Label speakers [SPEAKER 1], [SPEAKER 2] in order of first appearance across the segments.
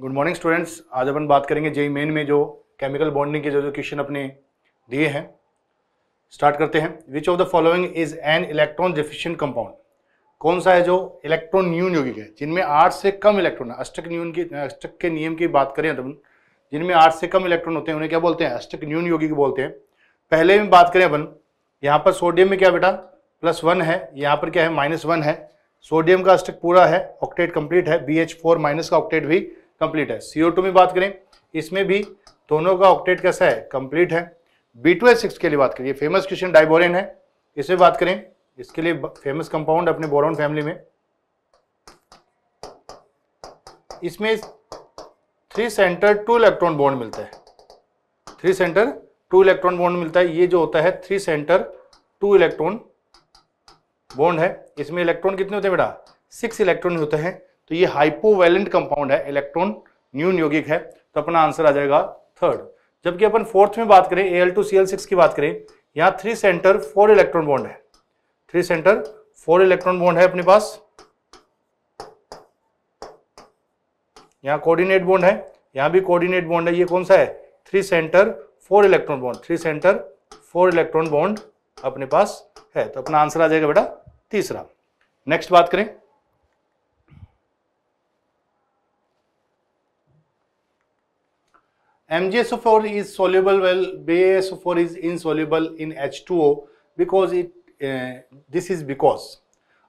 [SPEAKER 1] Good morning students आज अपन बात करेंगे जेई मेन में जो केमिकल बॉन्डिंग के जो जो क्वेश्चन अपने दिए हैं स्टार्ट करते हैं which of the following is an electron deficient compound कौन सा है जो इलेक्ट्रॉन न्यून यौगिक है जिनमें आठ से कम इलेक्ट्रॉन है अष्टक न्यून की अष्टक के नियम की बात करें अपन जिनमें आठ से कम इलेक्ट्रॉन होते हैं उन्हें क्या बोलते हैं अष्टक न्यून यौगिक बोलते हैं पहले में बात करें अपन यहाँ पर सोडियम में क्या बेटा प्लस वन है यहाँ पर क्या है माइनस वन है सोडियम का अष्टक पूरा है ऑक्टेट कंप्लीट है बी एच फोर माइनस का ऑक्टेट भी कंप्लीट है सीओ टू में बात करें इसमें भी दोनों का ऑक्टेट कैसा है कंप्लीट है बी टू एच सिक्स के लिए बात करिए फेमस क्वेश्चन डाइबोरेन है इसे बात करें इसके लिए फेमस कंपाउंड अपने बोरोन फैमिली में इसमें three centre two electron bond मिलता है three centre two electron bond मिलता है ये जो होता है three centre two electron bond है इसमें इलेक्ट्रॉन कितने होते हैं बेटा सिक्स इलेक्ट्रॉन होते हैं तो ये हाइपोवेलेंट कंपाउंड है इलेक्ट्रॉन न्यून यौगिक है तो अपना आंसर आ जाएगा थर्ड जबकि अपन फोर्थ में बात करें A L two C L six की बात करें यहाँ three centre four electron bond है three centre four electron bond है अपने पास यहाँ कोऑर्डिनेट बॉन्ड है यहाँ भी कोऑर्डिनेट बॉन्ड है ये कौन सा है three centre four electron bond three centre four electron bond अपने पास है तो अपना आंसर आ जाएगा बेटा तीसरा नेक्स्ट बात करें MgSO4 is soluble well BaSO4 is insoluble in H2O because it uh, this is because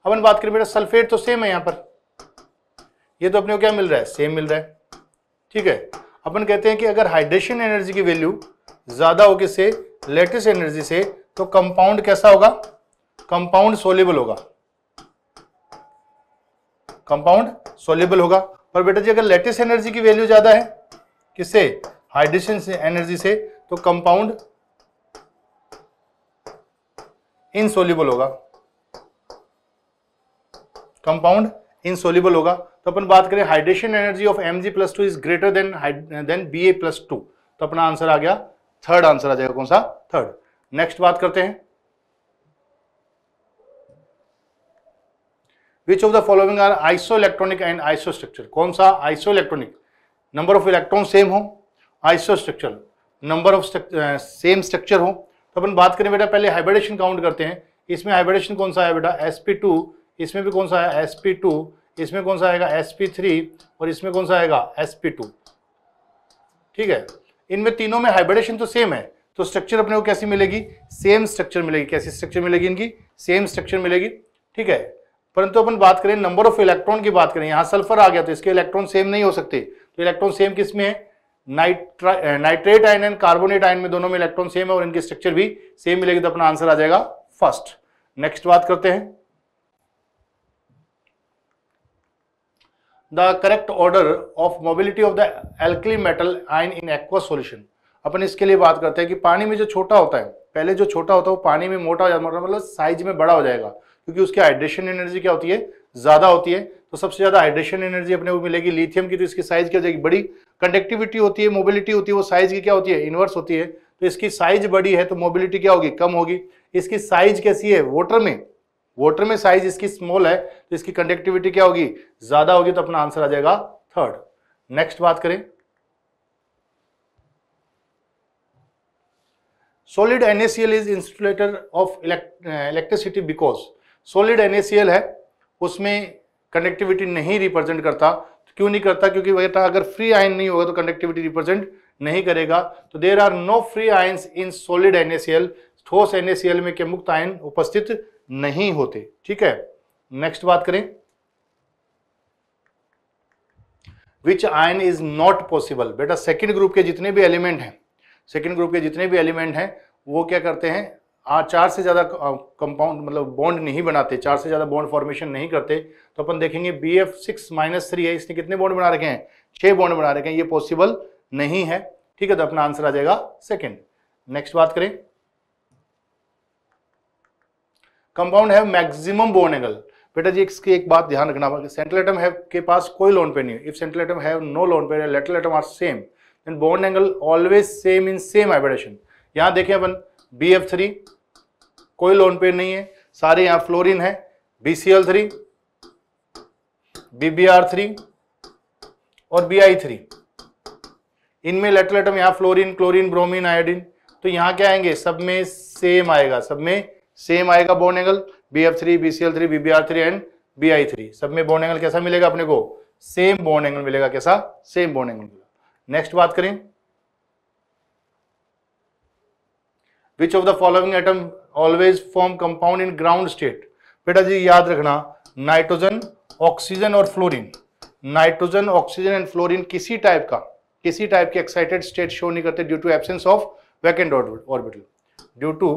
[SPEAKER 1] अब हम बात करें बेटा सल्फेट तो सेम है यहाँ पर ये तो अपने को क्या मिल रहा है सेम मिल रहा है ठीक है अपन कहते हैं कि अगर हाइड्रेशन एनर्जी की वैल्यू ज़्यादा हो किससे लेटेस्ट एनर्जी से तो कंपाउंड कैसा होगा कंपाउंड सोलेबल होगा कंपाउंड सोलेबल होगा पर बेटा जी अगर लेटेस्ट एनर्जी की वैल्यू ज़्यादा है किससे हाइड्रेशन से एनर्जी से तो कंपाउंड इनसोल्यूबल होगा कंपाउंड इनसोल्यूबल होगा तो अपन बात करें hydration energy of M G plus two is greater than than B A plus two तो अपना आंसर आ गया थर्ड आंसर आ जाएगा कौन सा थर्ड नेक्स्ट बात करते हैं which of the following are isoelectronic and iso structure कौन सा isoelectronic number of electron same हो iso structure number of same structure हो तो अपन बात करें बेटा पहले हाइब्रिडेशन काउंट करते हैं इसमें हाइब्रिडेशन कौन सा है बेटा एस इसमें भी कौन सा है एस इसमें कौन सा आएगा एस और इसमें कौन सा आएगा एस ठीक है इनमें तीनों में हाइब्रिडेशन तो सेम है तो स्ट्रक्चर अपने को कैसी मिलेगी सेम स्ट्रक्चर मिलेगी कैसी स्ट्रक्चर मिलेगी इनकी सेम स्ट्रक्चर मिलेगी ठीक है परंतु अपन बात करें नंबर ऑफ इलेक्ट्रॉन की बात करें यहाँ सल्फर आ गया तो इसके इलेक्ट्रॉन सेम नहीं हो सकते तो इलेक्ट्रॉन सेम किस में है nitrate ion and carbonate ion में दोनों में इलेक्ट्रॉन सेम है और इनकी स्ट्रक्चर भी सेम मिलेगी तो अपना आंसर आ जाएगा फर्स्ट नेक्स्ट बात करते हैं the correct order of mobility of the alkali metal ion in aqua solution अपन इसके लिए बात करते हैं कि पानी में जो छोटा होता है पहले जो छोटा होता है वो पानी में मोटा हो जाता है मतलब साइज में बड़ा हो जाएगा क्योंकि उसकी हाइड्रेशन एनर्जी क्या होती है ज़्यादा होती है तो सबसे ज़्यादा हाइड्रेशन एनर्जी अपने को मिलेगी लिथियम की तो इसकी साइज क्या हो जाएगी बड़ी कंडक्टिविटी होती है मोबिलिटी होती है वो साइज की क्या होती है इन्वर्स होती है तो इसकी साइज बड़ी है तो मोबिलिटी क्या होगी कम होगी इसकी साइज कैसी है वोटर में वोटर में साइज इसकी स्मॉल है तो इसकी कंडक्टिविटी क्या होगी ज़्यादा होगी तो अपना आंसर आ जाएगा थर्ड नेक्स्ट बात करें solid NaCl is insulator of electricity because solid NaCl है उसमें कंडक्टिविटी नहीं रिप्रेजेंट करता तो क्यों नहीं करता क्योंकि बेटा अगर फ्री आयन नहीं होगा तो कंडक्टिविटी रिप्रेजेंट नहीं करेगा तो there are no free ions in solid एन ठोस एन में के मुक्त आयन उपस्थित नहीं होते ठीक है नेक्स्ट बात करें which ion is not possible बेटा सेकेंड ग्रुप के जितने भी एलिमेंट हैं सेकेंड ग्रुप के जितने भी एलिमेंट हैं वो क्या करते हैं आ हाँ, चार से ज़्यादा कंपाउंड मतलब बॉन्ड नहीं बनाते चार से ज़्यादा बॉन्ड फॉर्मेशन नहीं करते तो अपन देखेंगे B F six minus three है इसने कितने बॉन्ड बना रखे हैं छः बॉन्ड बना रखे हैं ये पॉसिबल नहीं है ठीक है तो अपना आंसर आ जाएगा सेकेंड नेक्स्ट बात करें compound have maximum bond angle बेटा जी इसकी एक बात ध्यान रखना सेंट्रल एटम हैव के पास कोई लोन पे नहीं है if central atom have no lone pair lateral atom are same then bond angle always same in same vibration यहां देखें अपन बी एफ थ्री कोई लोन पेयर नहीं है सारे यहां फ्लोरिन है बीसीएल थ्री बीबीआर थ्री और बी आई थ्री इनमें लेटल यहां फ्लोरिन क्लोरिन ब्रोमीन तो यहां क्या आएंगे सब में सेम आएगा सब में सेम आएगा bond angle B F three B C L three B B R three and B I three सब में बोन एंगल कैसा मिलेगा अपने को सेम बोन एंगल मिलेगा कैसा सेम बोन एंगल मिलेगा नेक्स्ट बात करें which of the following atom always form compound in ground state बेटा जी याद रखना नाइट्रोजन ऑक्सीजन और fluorine nitrogen oxygen and fluorine किसी टाइप का किसी टाइप के एक्साइटेड स्टेट शो नहीं करते due to absence of vacant orbital due to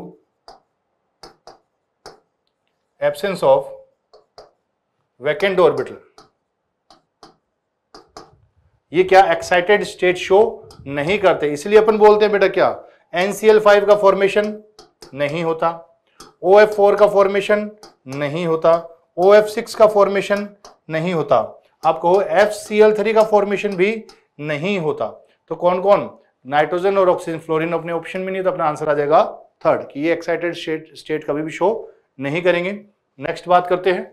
[SPEAKER 1] absence of vacant orbital ये क्या एक्साइटेड स्टेट शो नहीं करते इसलिए अपन बोलते हैं बेटा क्या NCl5 का फॉर्मेशन नहीं होता OF4 का फॉर्मेशन नहीं होता OF6 का फॉर्मेशन नहीं होता आप कहो FCl3 का फॉर्मेशन भी नहीं होता तो कौन कौन नाइट्रोजन और ऑक्सीजन फ्लोरीन अपने ऑप्शन में नहीं तो अपना आंसर आ जाएगा थर्ड कि ये एक्साइटेड स्टेट स्टेट कभी भी शो नहीं करेंगे नेक्स्ट बात करते हैं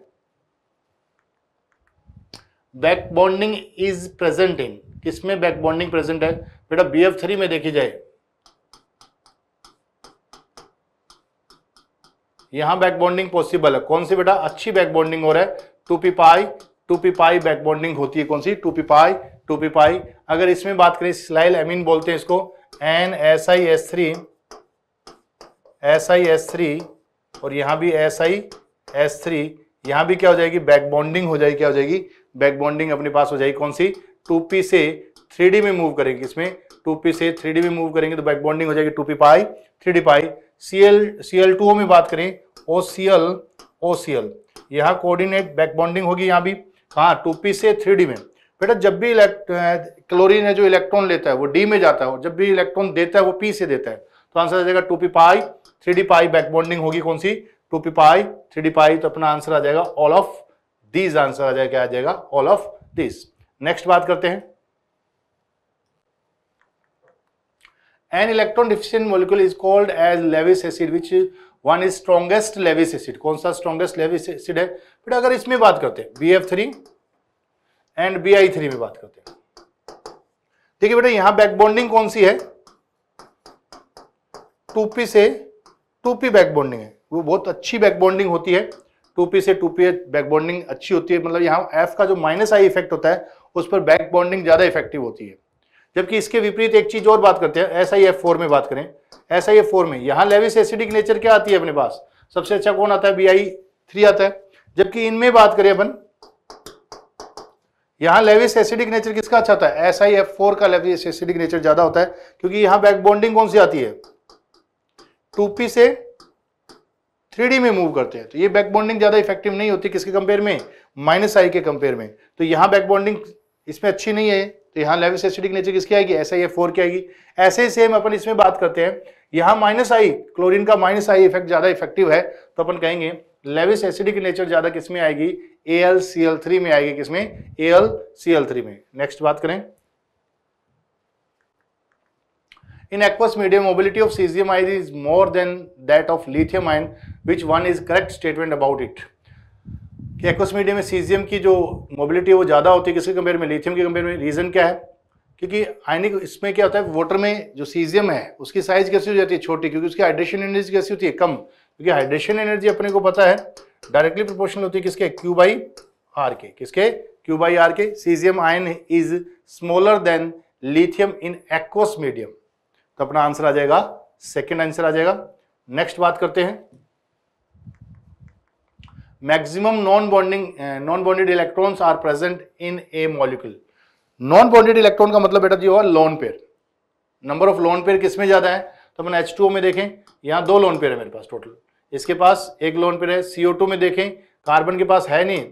[SPEAKER 1] back bonding is present in किसमें बैक बॉन्डिंग प्रेजेंट है बेटा बी में देखी जाए यहां बैक बॉन्डिंग पॉसिबल है कौन सी बेटा अच्छी बैक बॉन्डिंग हो रहा है two P pi two P pi back bonding होती है कौन सी two P pi two P pi अगर इसमें बात करें स्लाइल एमिन बोलते हैं इसको N S I S three S I S three और यहां भी एस आई एस थ्री यहां भी क्या हो जाएगी बैक बॉन्डिंग हो जाएगी क्या हो जाएगी बैक बॉन्डिंग अपने पास हो जाएगी कौन सी टू पी से थ्री डी में मूव करेंगे इसमें टू पी से थ्री डी में मूव करेंगे तो बैक बॉन्डिंग हो जाएगी two P pi three D pi Cl Cl two में बात करें O C L O C L यहाँ कोऑर्डिनेट बैक बॉन्डिंग होगी यहाँ भी हाँ टू पी से थ्री डी में बेटा जब भी क्लोरीन है जो इलेक्ट्रॉन लेता है वो डी में जाता है और जब भी इलेक्ट्रॉन देता है वो पी से देता है तो आंसर आ जाएगा two P pi three D pi back bonding होगी कौन सी two P pi three D pi तो अपना आंसर आ जाएगा ऑल ऑफ दीज आंसर आ जाएगा क्या आ जाएगा ऑल ऑफ दीज नेक्स्ट बात करते हैं an electron deficient molecule is called as Lewis acid which one is strongest Lewis acid कौन सा स्ट्रॉगेस्ट लेविस एसिड है फिर अगर इसमें बात करते हैं B F three and B I three में बात करते हैं देखिए बेटा यहां बैक बॉन्डिंग कौन सी है टू पी से टू पी बैक बॉन्डिंग है वो बहुत अच्छी बैक बॉन्डिंग होती है टू पी से टू पी बैक बॉन्डिंग अच्छी होती है मतलब यहां एफ का जो माइनस आई इफेक्ट होता है उस पर बैक बॉन्डिंग ज़्यादा इफेक्टिव होती है जबकि इसके विपरीत एक चीज और बात करते हैं एस आई एफ फोर में बात करें एस आई एफ फोर में यहाँ लेविस एसिडिक नेचर क्या आती है अपने पास सबसे अच्छा कौन आता है बी आई थ्री आता है जबकि इनमें बात करें अपन यहाँ लेविस एसिडिक नेचर किसका अच्छा होता है एस आई एफ फोर का लेविस एसिडिक नेचर ज्यादा होता है क्योंकि यहाँ बैक बॉन्डिंग कौन सी आती है टू पी से थ्री में मूव करते हैं तो ये बैक बॉन्डिंग ज्यादा इफेक्टिव नहीं होती किसके कंपेयर में माइनस आई के कंपेयर में तो यहाँ बैक बॉन्डिंग इसमें अच्छी नहीं है तो यहाँ लेविस एसिडिक नेचर किसकी आएगी ऐसा ही फोर की आएगी ऐसे ही सेम अपन इसमें बात करते हैं यहाँ माइनस आई क्लोरीन का माइनस आई इफेक्ट ज्यादा इफेक्टिव है तो अपन कहेंगे लेविस एसिडिक नेचर ज्यादा किसमें आएगी A L C L three में आएगी किसमें A L C L three में नेक्स्ट बात करें in aqueous medium mobility of caesium I is more than that of lithium ion which one is correct statement about it कि aqueous medium में caesium की जो मोबिलिटी वो ज़्यादा होती है किसके कंपेयर में लिथियम के कंपेयर में रीज़न क्या है क्योंकि आयनिक इसमें क्या होता है वाटर में जो सीजियम है उसकी साइज कैसी हो जाती है छोटी क्योंकि उसकी हाइड्रेशन एनर्जी कैसी होती है कम क्योंकि हाइड्रेशन एनर्जी अपने को पता है डायरेक्टली प्रोपोर्शनल होती है किसके क्यू बाई आर के किसके क्यू बाई आर के caesium ion is smaller than lithium in aqueous medium तो अपना आंसर आ जाएगा सेकेंड आंसर आ जाएगा नेक्स्ट बात करते हैं maximum non bonding non bonded electrons are present in a molecule non bonded electron का मतलब बेटा जी होगा lone pair number of lone pair किसमें ज़्यादा है तो अपन एच में देखें यहाँ दो लोन पेयर है मेरे पास टोटल इसके पास एक लोन पेयर है टू में देखें कार्बन के पास है नहीं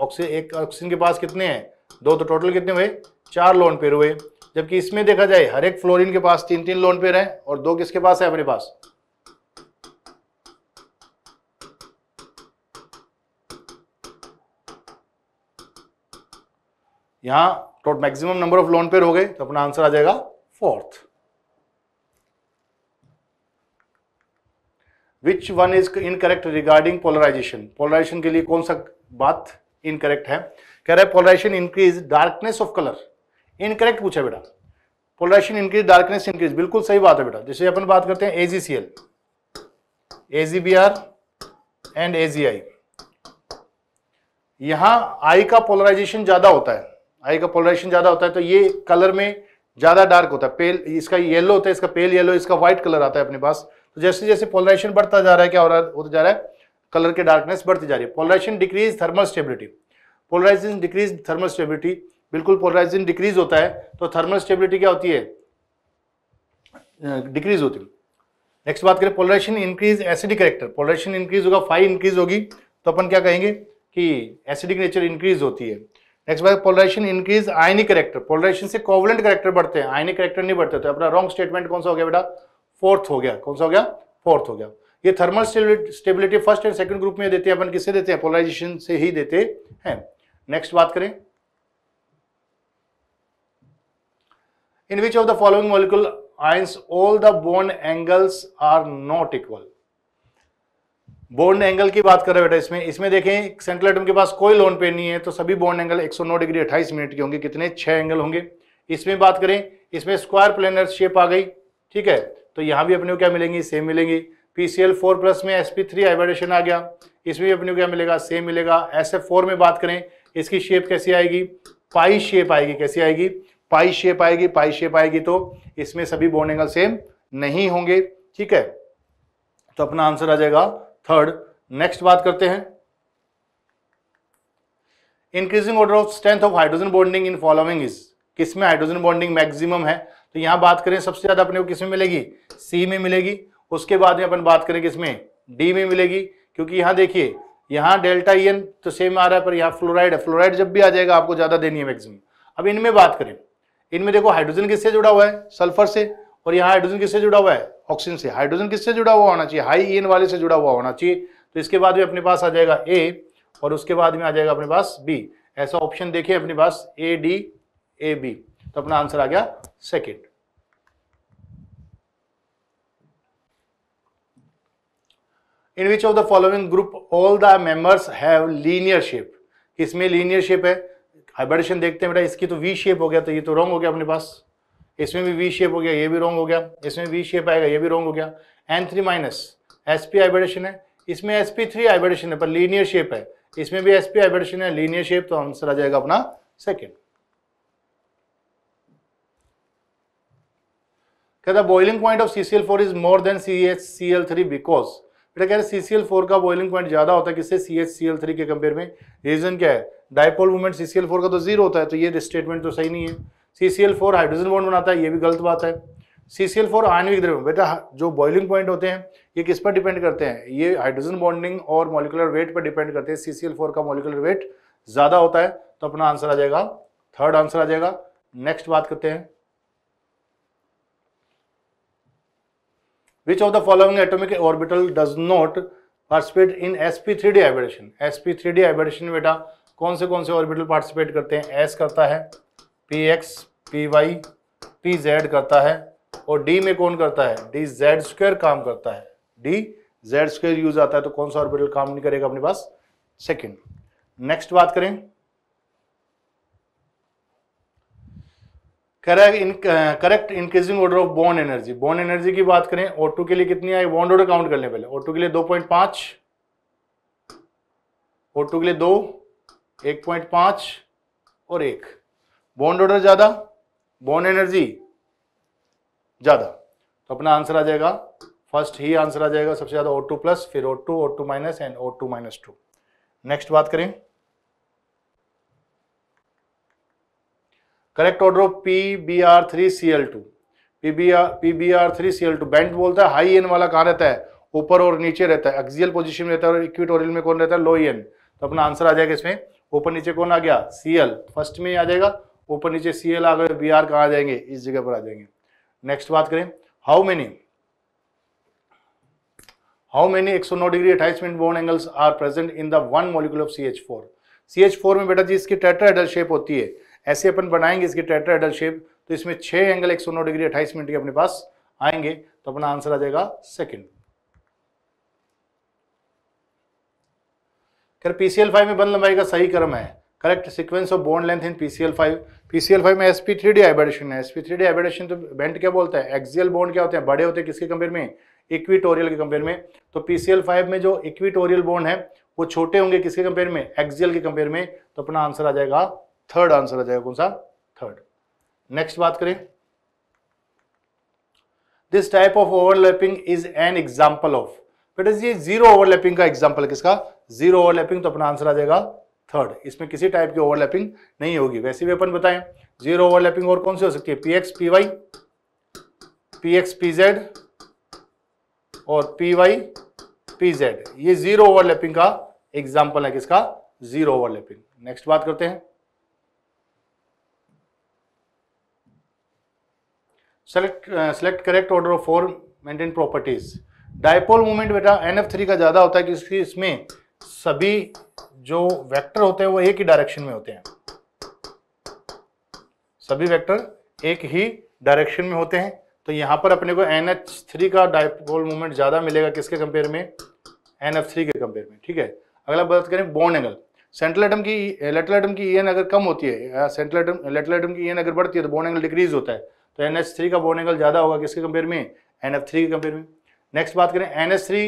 [SPEAKER 1] ऑक्सी एक ऑक्सीजन के पास कितने हैं दो तो टोटल कितने हुए चार लोन पेयर हुए जबकि इसमें देखा जाए हर एक फ्लोरिन के पास तीन तीन लोन पेयर है और दो किसके पास है अपने पास यहां टोट maximum number of lone pair हो गए तो अपना आंसर आ जाएगा fourth which one is incorrect regarding polarization polarization के लिए कौन सा बात इनकरेक्ट है कह रहा है polarization increase darkness of colour incorrect पूछा बेटा पोलराइजेशन इंक्रीज डार्कनेस इंक्रीज बिल्कुल सही बात है बेटा जैसे अपन बात करते हैं एजीसीएल एजीबीआर एंड एजीआई यहां आई का पोलराइजेशन ज्यादा होता है आई का पोलराइजेशन ज़्यादा होता है तो ये कलर में ज़्यादा डार्क होता है पेल इसका येलो होता है इसका पेल येलो इसका व्हाइट कलर आता है अपने पास तो जैसे जैसे पोलराइजेशन बढ़ता जा रहा है क्या हो रहा होता जा रहा है कलर के डार्कनेस बढ़ती जा रही है polarization decrease thermal stability polarization decrease thermal stability बिल्कुल पोलराइजेशन डिक्रीज होता है तो थर्मल स्टेबिलिटी क्या होती है डिक्रीज होती है नेक्स्ट बात करें polarization increase acidic character polarization increase होगा फाइव इंक्रीज होगी तो अपन क्या कहेंगे कि एसिडिक नेचर इंक्रीज होती है नेक्स्ट बात polarization increase ionic character polarization से कोवलेंट करेक्टर बढ़ते हैं आयनिक करेक्टर नहीं बढ़ते तो अपना रॉन्ग स्टेटमेंट कौन सा हो गया बेटा फोर्थ हो गया कौन सा हो गया फोर्थ हो गया ये thermal stability first and second group में देते हैं अपन किससे देते हैं पोलराइजेशन से ही देते हैं नेक्स्ट बात करें in which of the following molecule ions all the bond angles are not equal bond angle की बात करें बेटा इसमें इसमें देखें सेंट्रल एटम के पास कोई लोन पे नहीं है तो सभी बॉन्ड एंगल 109 डिग्री 28 मिनट के होंगे कितने छह एंगल होंगे इसमें बात करें इसमें स्क्वायर प्लेनर शेप आ गई ठीक है तो यहाँ भी अपने को क्या मिलेंगी सेम मिलेंगी P C L four plus में एस पी थ्री आ गया इसमें भी अपने को क्या मिलेगा सेम मिलेगा एस एफ फोर में बात करें इसकी शेप कैसी आएगी पाई शेप आएगी कैसी आएगी पाई शेप आएगी पाई शेप आएगी तो इसमें सभी बॉन्ड एंगल सेम नहीं होंगे ठीक है तो अपना आंसर आ जाएगा थर्ड नेक्स्ट बात करते हैं increasing order of strength of hydrogen bonding in following is किसमें हाइड्रोजन बॉन्डिंग मैक्सिमम है तो यहां बात करें सबसे ज्यादा अपने को किसमें मिलेगी सी में मिलेगी उसके बाद में अपन बात करें किसमें डी में मिलेगी क्योंकि यहां देखिए यहां डेल्टा एन तो सेम आ रहा है पर यहां फ्लोराइड है फ्लोराइड जब भी आ जाएगा आपको ज्यादा देनी है मैक्सिमम अब इनमें बात करें इनमें देखो हाइड्रोजन किससे जुड़ा हुआ है सल्फर से और यहाँ हाइड्रोजन किससे जुड़ा हुआ है ऑक्सीजन से हाइड्रोजन किससे जुड़ा हुआ होना चाहिए हाई एन वाले से जुड़ा हुआ होना चाहिए तो इसके बाद भी अपने पास आ जाएगा ए और उसके बाद में आ जाएगा अपने पास बी ऐसा ऑप्शन देखिए अपने पास ए डी ए बी तो अपना आंसर आ गया second in which of the following group all the members have linear shape किसमें लीनियर शेप है हाइब्रिडेशन देखते हैं बेटा इसकी तो वी शेप हो गया तो ये तो रॉन्ग हो गया अपने पास इसमें भी वी शेप हो गया ये भी रॉन्ग हो गया इसमें वी शेप आएगा ये भी रॉन्ग हो गया N three minus S P hybridization है इसमें एस पी थ्री आइबेडेशन है पर लीनियर शेप है इसमें भी एस पी आइबेडेशन है लीनियर शेप तो आंसर आ जाएगा अपना सेकेंड कहता boiling point of C C L four is more than C H C L three because बेटा कह रहे सी सी एल फोर का बॉइलिंग पॉइंट ज्यादा होता है किससे C H C L three के कंपेयर में रीजन क्या है dipole movement C C L four का तो जीरो होता है तो ये स्टेटमेंट तो सही नहीं है C C L four hydrogen bond बनाता है ये भी गलत बात है सी सी एल फोर आणविक द्रव्य बेटा जो बॉइलिंग पॉइंट होते हैं ये किस पर डिपेंड करते हैं ये हाइड्रोजन बॉन्डिंग और मॉलिकुलर वेट पर डिपेंड करते हैं सी सी एल फोर का मॉलिकुलर वेट ज़्यादा होता है तो अपना आंसर आ जाएगा थर्ड आंसर आ जाएगा नेक्स्ट बात करते हैं which of does not participate in S P three D participate S P three D hybridation बेटा कौन से कौन से ऑर्बिटल पार्टिसिपेट करते हैं एस करता है p x p y p z करता है और डी में कौन करता है डी जेड स्क्वेयर काम करता है डी जेड स्क्वेयर यूज आता है तो कौन सा ऑर्बिटल काम नहीं करेगा अपने पास सेकंड नेक्स्ट बात करें correct incorrect increasing order of bond energy bond energy की बात करें ओ टू के लिए कितनी आई बॉन्ड ऑर्डर काउंट कर लें पहले ओ टू के लिए दो पॉइंट पांच ओ टू के लिए दो एक पॉइंट पांच और एक बॉन्ड ऑर्डर ज्यादा बॉन्ड एनर्जी ज्यादा तो अपना आंसर आ जाएगा फर्स्ट ही आंसर आ जाएगा सबसे ज्यादा ओ टू प्लस फिर O two O two minus and O two minus two next बात करें correct order of P B R three C L two P B R P B R three C L two band बोलता है high N वाला कहां रहता है ऊपर और नीचे रहता है एक्सियल पोजिशन में रहता है और इक्विटोरियल में कौन रहता है लो एन तो अपना आंसर आ जाएगा इसमें ऊपर नीचे कौन आ गया सी एल फर्स्ट में आ जाएगा ऊपर नीचे सी एल आ गए बी आर कहाँ आ जाएंगे इस जगह पर आ जाएंगे नेक्स्ट बात करें how many how many 109 degree अट्ठाईस minute bond angles are present in the one molecule of C H four C H four में बेटा जी इसकी एडल शेप होती है ऐसे अपन बनाएंगे इसकी एडल शेप तो इसमें छह एंगल 109 डिग्री अट्ठाइस मिनट के अपने पास आएंगे तो अपना आंसर आ जाएगा सेकेंड खैर पीसीएल फाइव में बंद लंबाई का सही क्रम है of bond length in P C L five P C L five में डी आइबेडेशन है डी आइबेडेशन तो बेंट क्या बोलता है एक्सियल बोन क्या होते हैं बड़े होते हैं किसके कंपेयर में इक्विटोरियल के कंपेयर में तो फाइव में जो इक्विटोरियल बोन है वो छोटे होंगे किसके कंपेयर में एक्सियल के कंपेयर में तो अपना आंसर आ जाएगा थर्ड आंसर आ जाएगा कौन सा थर्ड नेक्स्ट बात करें this type of overlapping is an example of बेटा ये जीरो ओवरलैपिंग का एग्जाम्पल किसका जीरो ओवरलैपिंग तो अपना आंसर आ जाएगा थर्ड इसमें किसी टाइप की ओवरलैपिंग नहीं होगी वैसे भी अपन बताएं जीरो ओवरलैपिंग और कौन सी हो सकती है p x p y p x p z और पी वाई पी जेड ये जीरो ओवरलैपिंग का एग्जाम्पल है किसका जीरो ओवरलैपिंग नेक्स्ट बात करते हैं select select correct order of four mentioned properties dipole movement बेटा एन एफ थ्री का ज़्यादा होता है कि इसमें सभी जो वेक्टर होते हैं वो एक ही डायरेक्शन में होते हैं सभी वेक्टर एक ही डायरेक्शन में होते हैं तो यहां पर अपने को एन एच थ्री का डायपोल मोमेंट ज़्यादा मिलेगा किसके कंपेयर में एन एफ थ्री के कंपेयर में ठीक है अगला बात करें बॉन्ड एंगल सेंट्रल एटम की लेटल एटम की ई एन अगर कम होती है सेंट्रल एटम लेटल एटम की ई एन अगर बढ़ती है तो बॉन्ड एंगल डिक्रीज होता है तो एन एच थ्री का बॉन्ड एंगल ज़्यादा होगा किसके कंपेयर में एन एफ थ्री के कंपेयर में नेक्स्ट बात करें N H three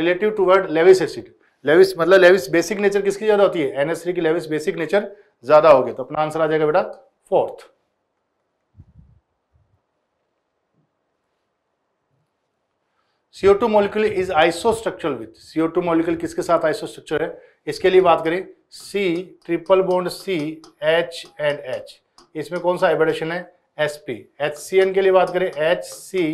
[SPEAKER 1] relative toward Lewis acid Lewis मतलब लेविस बेसिक नेचर किसकी ज्यादा होती है एनएस की लेविस बेसिक नेचर ज्यादा होगी तो अपना आंसर आ जाएगा बेटा fourth CO2 molecule is iso isostructural with CO two molecule किसके साथ आइसो स्ट्रक्चर है इसके लिए बात करें C triple bond C H and H इसमें कौन सा एबेडेशन है s p H C N के लिए बात करें H C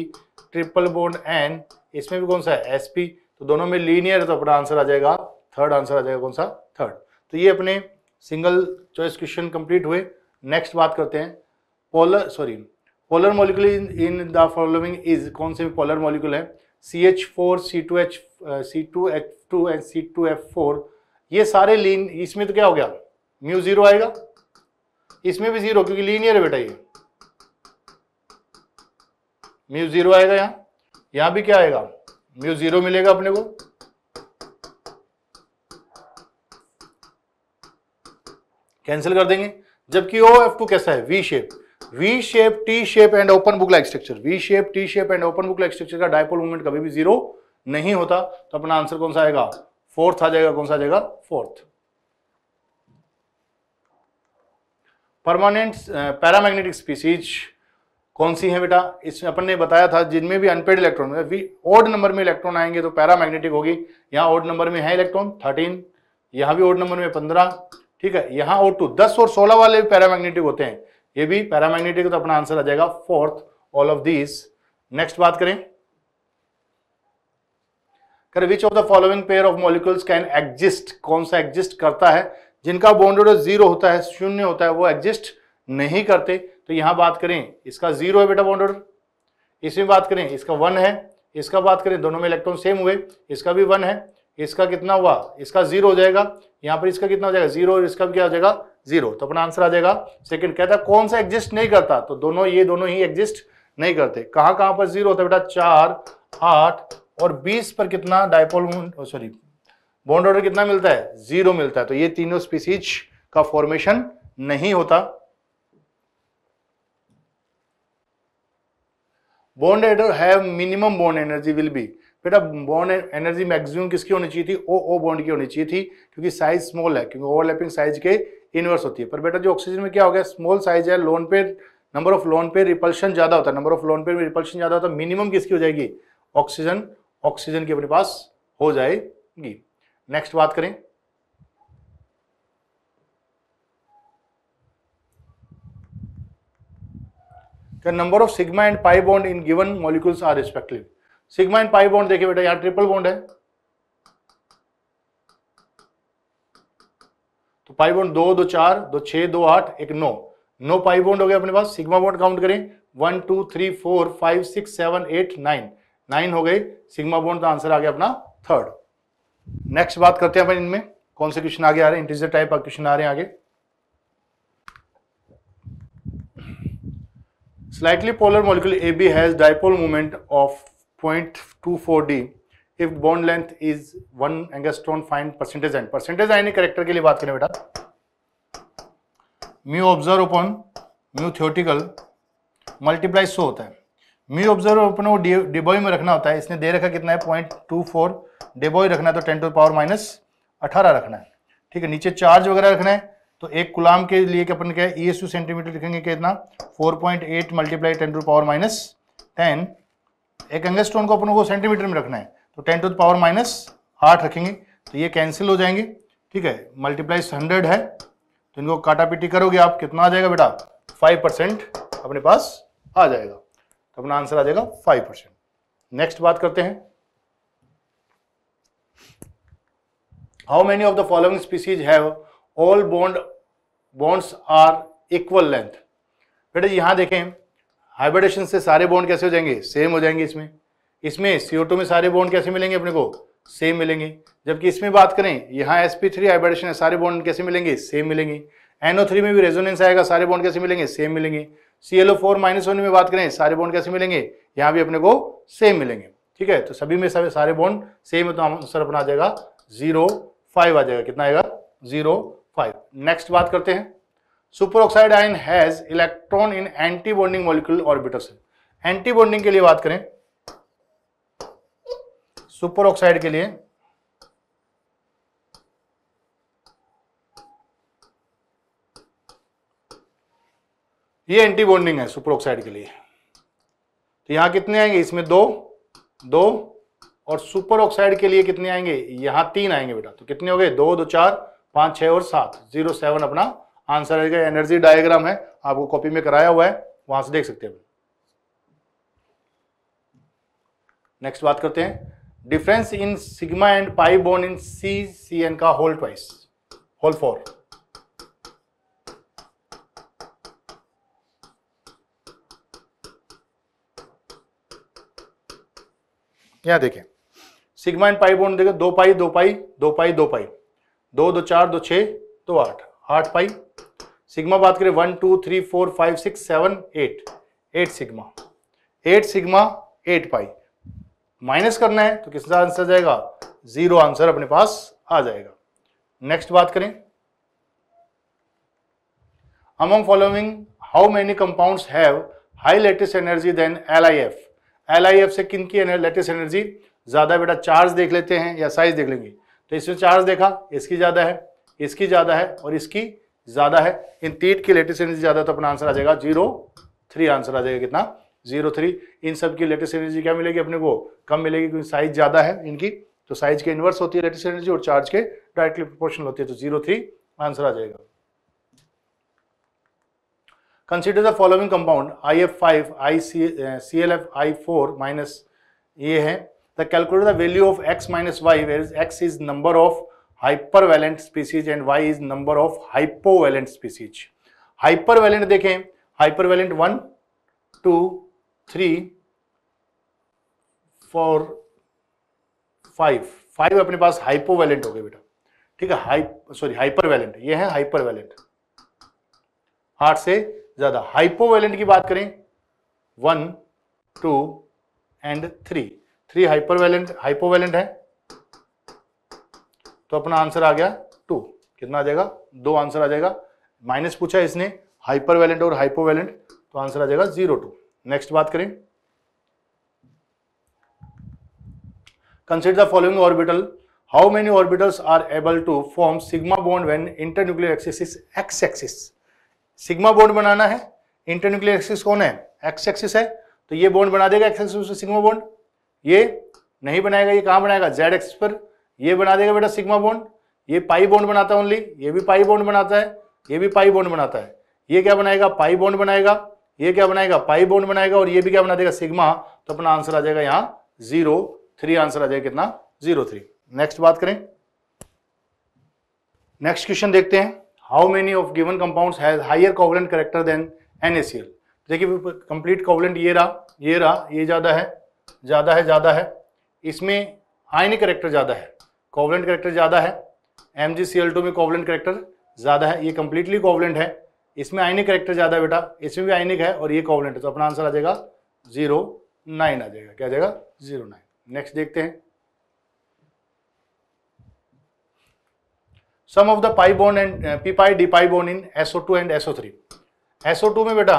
[SPEAKER 1] triple bond N इसमें भी कौन सा है एस पी तो दोनों में लीनियर है तो अपना आंसर आ जाएगा थर्ड आंसर आ जाएगा कौन सा थर्ड तो ये अपने सिंगल चॉइस क्वेश्चन कंप्लीट हुए नेक्स्ट बात करते हैं polar sorry polar molecule in the following is कौन से पोलर मॉलिक्यूल है C H four C two H C two H two and C two F four ये सारे लीन इसमें तो क्या हो गया म्यू जीरो आएगा इसमें भी जीरो क्योंकि लीनियर है बेटा ये म्यू जीरो आएगा यहाँ यहाँ भी क्या आएगा म्यू जीरो मिलेगा अपने को कैंसिल कर देंगे जबकि ओ एफ टू कैसा है V shape V shape T shape and open book like structure V shape T shape and open book like structure का डायपोल मूवमेंट कभी भी जीरो नहीं होता तो अपना आंसर कौन सा आएगा फोर्थ आ जाएगा कौन सा आ जाएगा फोर्थ परमानेंट पैरामैग्नेटिक स्पीसीज कौन सी है बेटा इसमें अपन ने बताया था जिनमें भी अनपेड इलेक्ट्रॉन मतलब ओड नंबर में इलेक्ट्रॉन आएंगे तो पैरा मैग्नेटिक होगी यहाँ ओड नंबर में है इलेक्ट्रॉन थर्टीन यहाँ भी ओड नंबर में पंद्रह ठीक है यहाँ ओड टू दस और सोलह वाले भी पैरा मैग्नेटिक होते हैं ये भी पैरा मैग्नेटिक तो अपना आंसर आ जाएगा fourth all of these next बात करें कर which of the following pair of molecules can exist कौन सा एग्जिस्ट करता है जिनका बॉन्डेड जीरो होता है शून्य होता है वो एग्जिस्ट नहीं करते तो यहां बात करें इसका जीरो है बेटा बॉन्ड ऑर्डर इसमें बात करें इसका वन है इसका बात करें दोनों में इलेक्ट्रॉन सेम हुए इसका भी वन है इसका कितना हुआ इसका जीरो हो जाएगा यहाँ पर इसका कितना हो जाएगा जीरो और इसका क्या हो जाएगा जीरो तो अपना आंसर आ जाएगा सेकंड कहता है कौन सा एग्जिस्ट नहीं करता तो दोनों ये दोनों ही एग्जिस्ट नहीं करते कहाँ कहाँ पर जीरो होता है बेटा चार आठ और बीस पर कितना डायपोल सॉरी बॉन्ड ऑर्डर कितना मिलता है जीरो मिलता है तो ये तीनों स्पीसीज का फॉर्मेशन नहीं होता bond order have minimum bond energy will be बेटा बॉन्ड एनर्जी मैक्सिमम किसकी होनी चाहिए थी ओ ओ बॉन्ड की होनी चाहिए थी क्योंकि साइज स्मॉल है क्योंकि ओवरलैपिंग साइज के इनवर्स होती है पर बेटा जो ऑक्सीजन में क्या हो गया स्मॉल साइज है lone pair number of lone pair repulsion ज़्यादा होता है number of lone pair repulsion ज़्यादा होता है मिनिमम किसकी हो जाएगी ऑक्सीजन ऑक्सीजन की अपने पास हो जाएगी नेक्स्ट बात करें the number of sigma and pi bond in given molecules are respective sigma and pi bond देखिए बेटा यहाँ ट्रिपल बॉन्ड है तो पाई बॉन्ड दो दो चार दो छह दो आठ एक नो नो पाई बॉन्ड हो गया अपने पास सिग्मा बॉन्ड काउंट करें one two three four five six seven eight nine nine हो गए सिग्मा बॉन्ड का आंसर आ गया अपना थर्ड नेक्स्ट बात करते हैं अपन इनमें कौन से क्वेश्चन आगे आ रहे हैं इंटीजर टाइप का क्वेश्चन आ रहे हैं आगे Slightly polar molecule AB has dipole moment of 0.24D if bond length is 1 angstrom find percentage n percentage ionic character के लिए बात करें बेटा mu observe upon mu theoretical multiply सो होता है mu observe upon वो डिबॉय में रखना होता है इसने दे रखा कितना है पॉइंट टू फोर डिबॉय रखना है तो टेन टू पावर माइनस अठारह रखना है ठीक है नीचे चार्ज वगैरह रखना है तो एक गुलाम के लिए क्या अपन e क्या है ई सेंटीमीटर लिखेंगे कितना 4.8 point eight multiply ten to power minus ten एक एंगस्ट्रॉन को अपन को सेंटीमीटर में रखना है तो टेन टू पावर माइनस आठ रखेंगे तो ये कैंसिल हो जाएंगे ठीक है मल्टीप्लाई हंड्रेड है तो इनको काटा पिटी करोगे आप कितना आ जाएगा बेटा फाइव परसेंट अपने पास आ जाएगा तो अपना आंसर आ जाएगा फाइव परसेंट नेक्स्ट बात करते हैं how many of the following species have all bond bonds are equal length बेटा यहां देखें हाइब्रिडेशन से सारे बॉन्ड कैसे हो जाएंगे सेम हो जाएंगे इसमें इसमें CO2 में सारे बॉन्ड कैसे मिलेंगे अपने को सेम मिलेंगे जबकि इसमें बात करें यहाँ sp3 हाइब्रिडेशन है सारे बॉन्ड कैसे मिलेंगे सेम मिलेंगे NO3 में भी रेजोनेंस आएगा सारे बॉन्ड कैसे मिलेंगे सेम मिलेंगे ClO4 माइनस वन में बात करें सारे बॉन्ड कैसे मिलेंगे यहाँ भी अपने को सेम मिलेंगे ठीक है तो सभी में सभी सारे बॉन्ड सेम है तो आंसर अपना आ जाएगा जीरो फाइव आ जाएगा कितना आएगा जीरो फाइव नेक्स्ट बात करते हैं superoxide ion has electron in anti bonding molecule orbital anti bonding के लिए बात करें सुपरऑक्साइड के लिए ये एंटी बॉन्डिंग है सुपरऑक्साइड के लिए तो यहां कितने आएंगे इसमें दो दो और सुपरऑक्साइड के लिए कितने आएंगे यहां तीन आएंगे बेटा तो कितने हो गए दो दो चार पांच छह और सात जीरो सेवन अपना आंसर आएगा एनर्जी डायग्राम है आपको कॉपी में कराया हुआ है वहां से देख सकते हैं नेक्स्ट बात करते हैं difference in sigma and pi bond in C C N का होल ट्वाइस होल फोर यहां देखें सिग्मा एंड पाई बोन देखें दो पाई दो पाई दो पाई दो पाई दो दो चार दो छः दो तो आठ आठ पाई सिग्मा बात करें one two three four five six seven eight eight sigma eight sigma eight pi minus करना है तो किसका आंसर जाएगा जीरो आंसर अपने पास आ जाएगा नेक्स्ट बात करें among following how many compounds have high lattice energy than LIF LIF से किन की लेटेस्ट एनर्जी ज़्यादा बेटा चार्ज देख लेते हैं या साइज देख लेंगे तो इसमें चार्ज देखा इसकी ज़्यादा है इसकी ज़्यादा है और इसकी ज़्यादा है इन तीन की लेटेस्ट एनर्जी ज़्यादा तो अपना आंसर आ जाएगा जीरो थ्री आंसर आ जाएगा कितना जीरो थ्री इन सब की लेटेस्ट एनर्जी क्या मिलेगी अपने को कम मिलेगी क्योंकि साइज ज़्यादा है इनकी तो साइज के इन्वर्स होती है लेटेस्ट एनर्जी और चार्ज के डायरेक्टली प्रोपोर्शनल होती है तो जीरो थ्री आंसर आ जाएगा consider the following compound I F five I C C L F I four minus ये है the calculate the value of x minus y where is x is number of hypervalent species and y is number of hypovalent species hypervalent dekhen hypervalent 1 2 3 4 5 5 अपने पास हाइपोवैलेंट हो गए बेटा ठीक है hype sorry हाइपरवैलेंट ये है हाइपरवैलेंट आठ से ज्यादा हाइपोवैलेंट की बात करें one two and three three hypo valent है तो अपना आंसर आ गया टू कितना आ जाएगा दो आंसर आ जाएगा माइनस पूछा इसने हाइपरवेलेंट और वैलेंट तो आंसर आ जाएगा जीरो टू नेक्स्ट बात करें consider the following orbital how many orbitals are able to form sigma bond when inter nuclear axis x axis sigma bond बनाना है इंटर न्यूक्लियर एक्सिस कौन है एक्स एक्सिस है तो ये बॉन्ड बना देगा एक्स एक्सिस सिग्मा बॉन्ड ये नहीं बनाएगा ये कहाँ बनाएगा जेड एक्स पर ये बना देगा बेटा सिग्मा बॉन्ड ये पाई बॉन्ड बनाता है ओनली ये भी पाई बॉन्ड बनाता है ये भी पाई बॉन्ड बनाता है ये क्या बनाएगा पाई बॉन्ड बनाएगा ये क्या बनाएगा पाई बॉन्ड बनाएगा और ये भी क्या बना देगा सिग्मा तो अपना आंसर आ जाएगा यहाँ जीरो थ्री आंसर आ जाएगा कितना जीरो थ्री नेक्स्ट बात करें नेक्स्ट क्वेश्चन देखते हैं how many of given compound has higher character than N देखिए कंप्लीट कोवलेंट ये रहा ये रहा ये ज़्यादा है ज़्यादा है ज़्यादा है इसमें आयनिक करेक्टर ज़्यादा है कोवलेंट करेक्टर ज़्यादा है एम में कोवलेंट करेक्टर ज़्यादा है ये कम्प्लीटली कोवलेंट है इसमें आयनिक करेक्टर ज़्यादा है बेटा इसमें भी आयनिक है और ये कोवलेंट है तो अपना आंसर आ जाएगा जीरो नाइन आ जाएगा क्या आ जाएगा जीरो नाइन नेक्स्ट देखते हैं sum of the pi bond and p pi d pi bond in SO two and SO three SO two में बेटा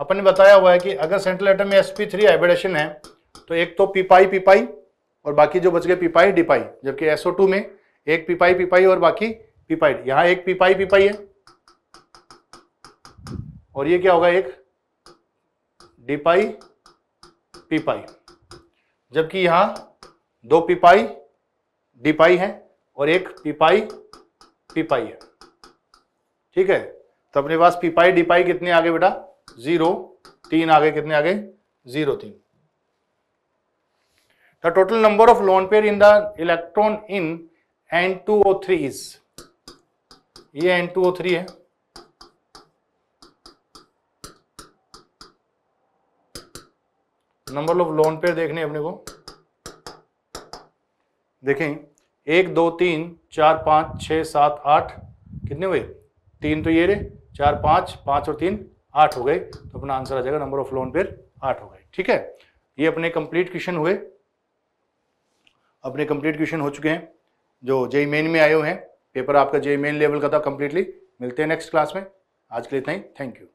[SPEAKER 1] अपन ने बताया हुआ है कि अगर सेंट्रल एटम में sp3 थ्री हाइब्रिडेशन है तो एक तो पीपाई पीपाई और बाकी जो बच गए पीपाई डिपाई जबकि SO2 में एक पीपाई पीपाई और बाकी पीपाई यहाँ एक पीपाई पीपाई है और ये क्या होगा एक डिपाई पीपाई जबकि यहां दो पीपाई डिपाई है और एक पीपाई पीपाई है ठीक है तो अपने पास पीपाई डिपाई कितने आगे बेटा जीरो तीन आगे कितने आगे जीरो तीन total number of lone pair in the electron in N two O three is ये थ्री है नंबर ऑफ लोन पेयर देखने अपने को देखें एक दो तीन चार पांच छ सात आठ कितने हुए तीन तो ये रे चार पांच पांच और तीन आठ हो गए तो अपना आंसर आ जाएगा नंबर ऑफ लोन पेयर आठ हो गए ठीक है ये अपने कंप्लीट क्वेश्चन हुए अपने कंप्लीट क्वेश्चन हो चुके हैं जो जेई मेन में आए हुए हैं पेपर आपका जेई मेन लेवल का था कंप्लीटली मिलते हैं नेक्स्ट क्लास में आज के लिए इतना ही thank you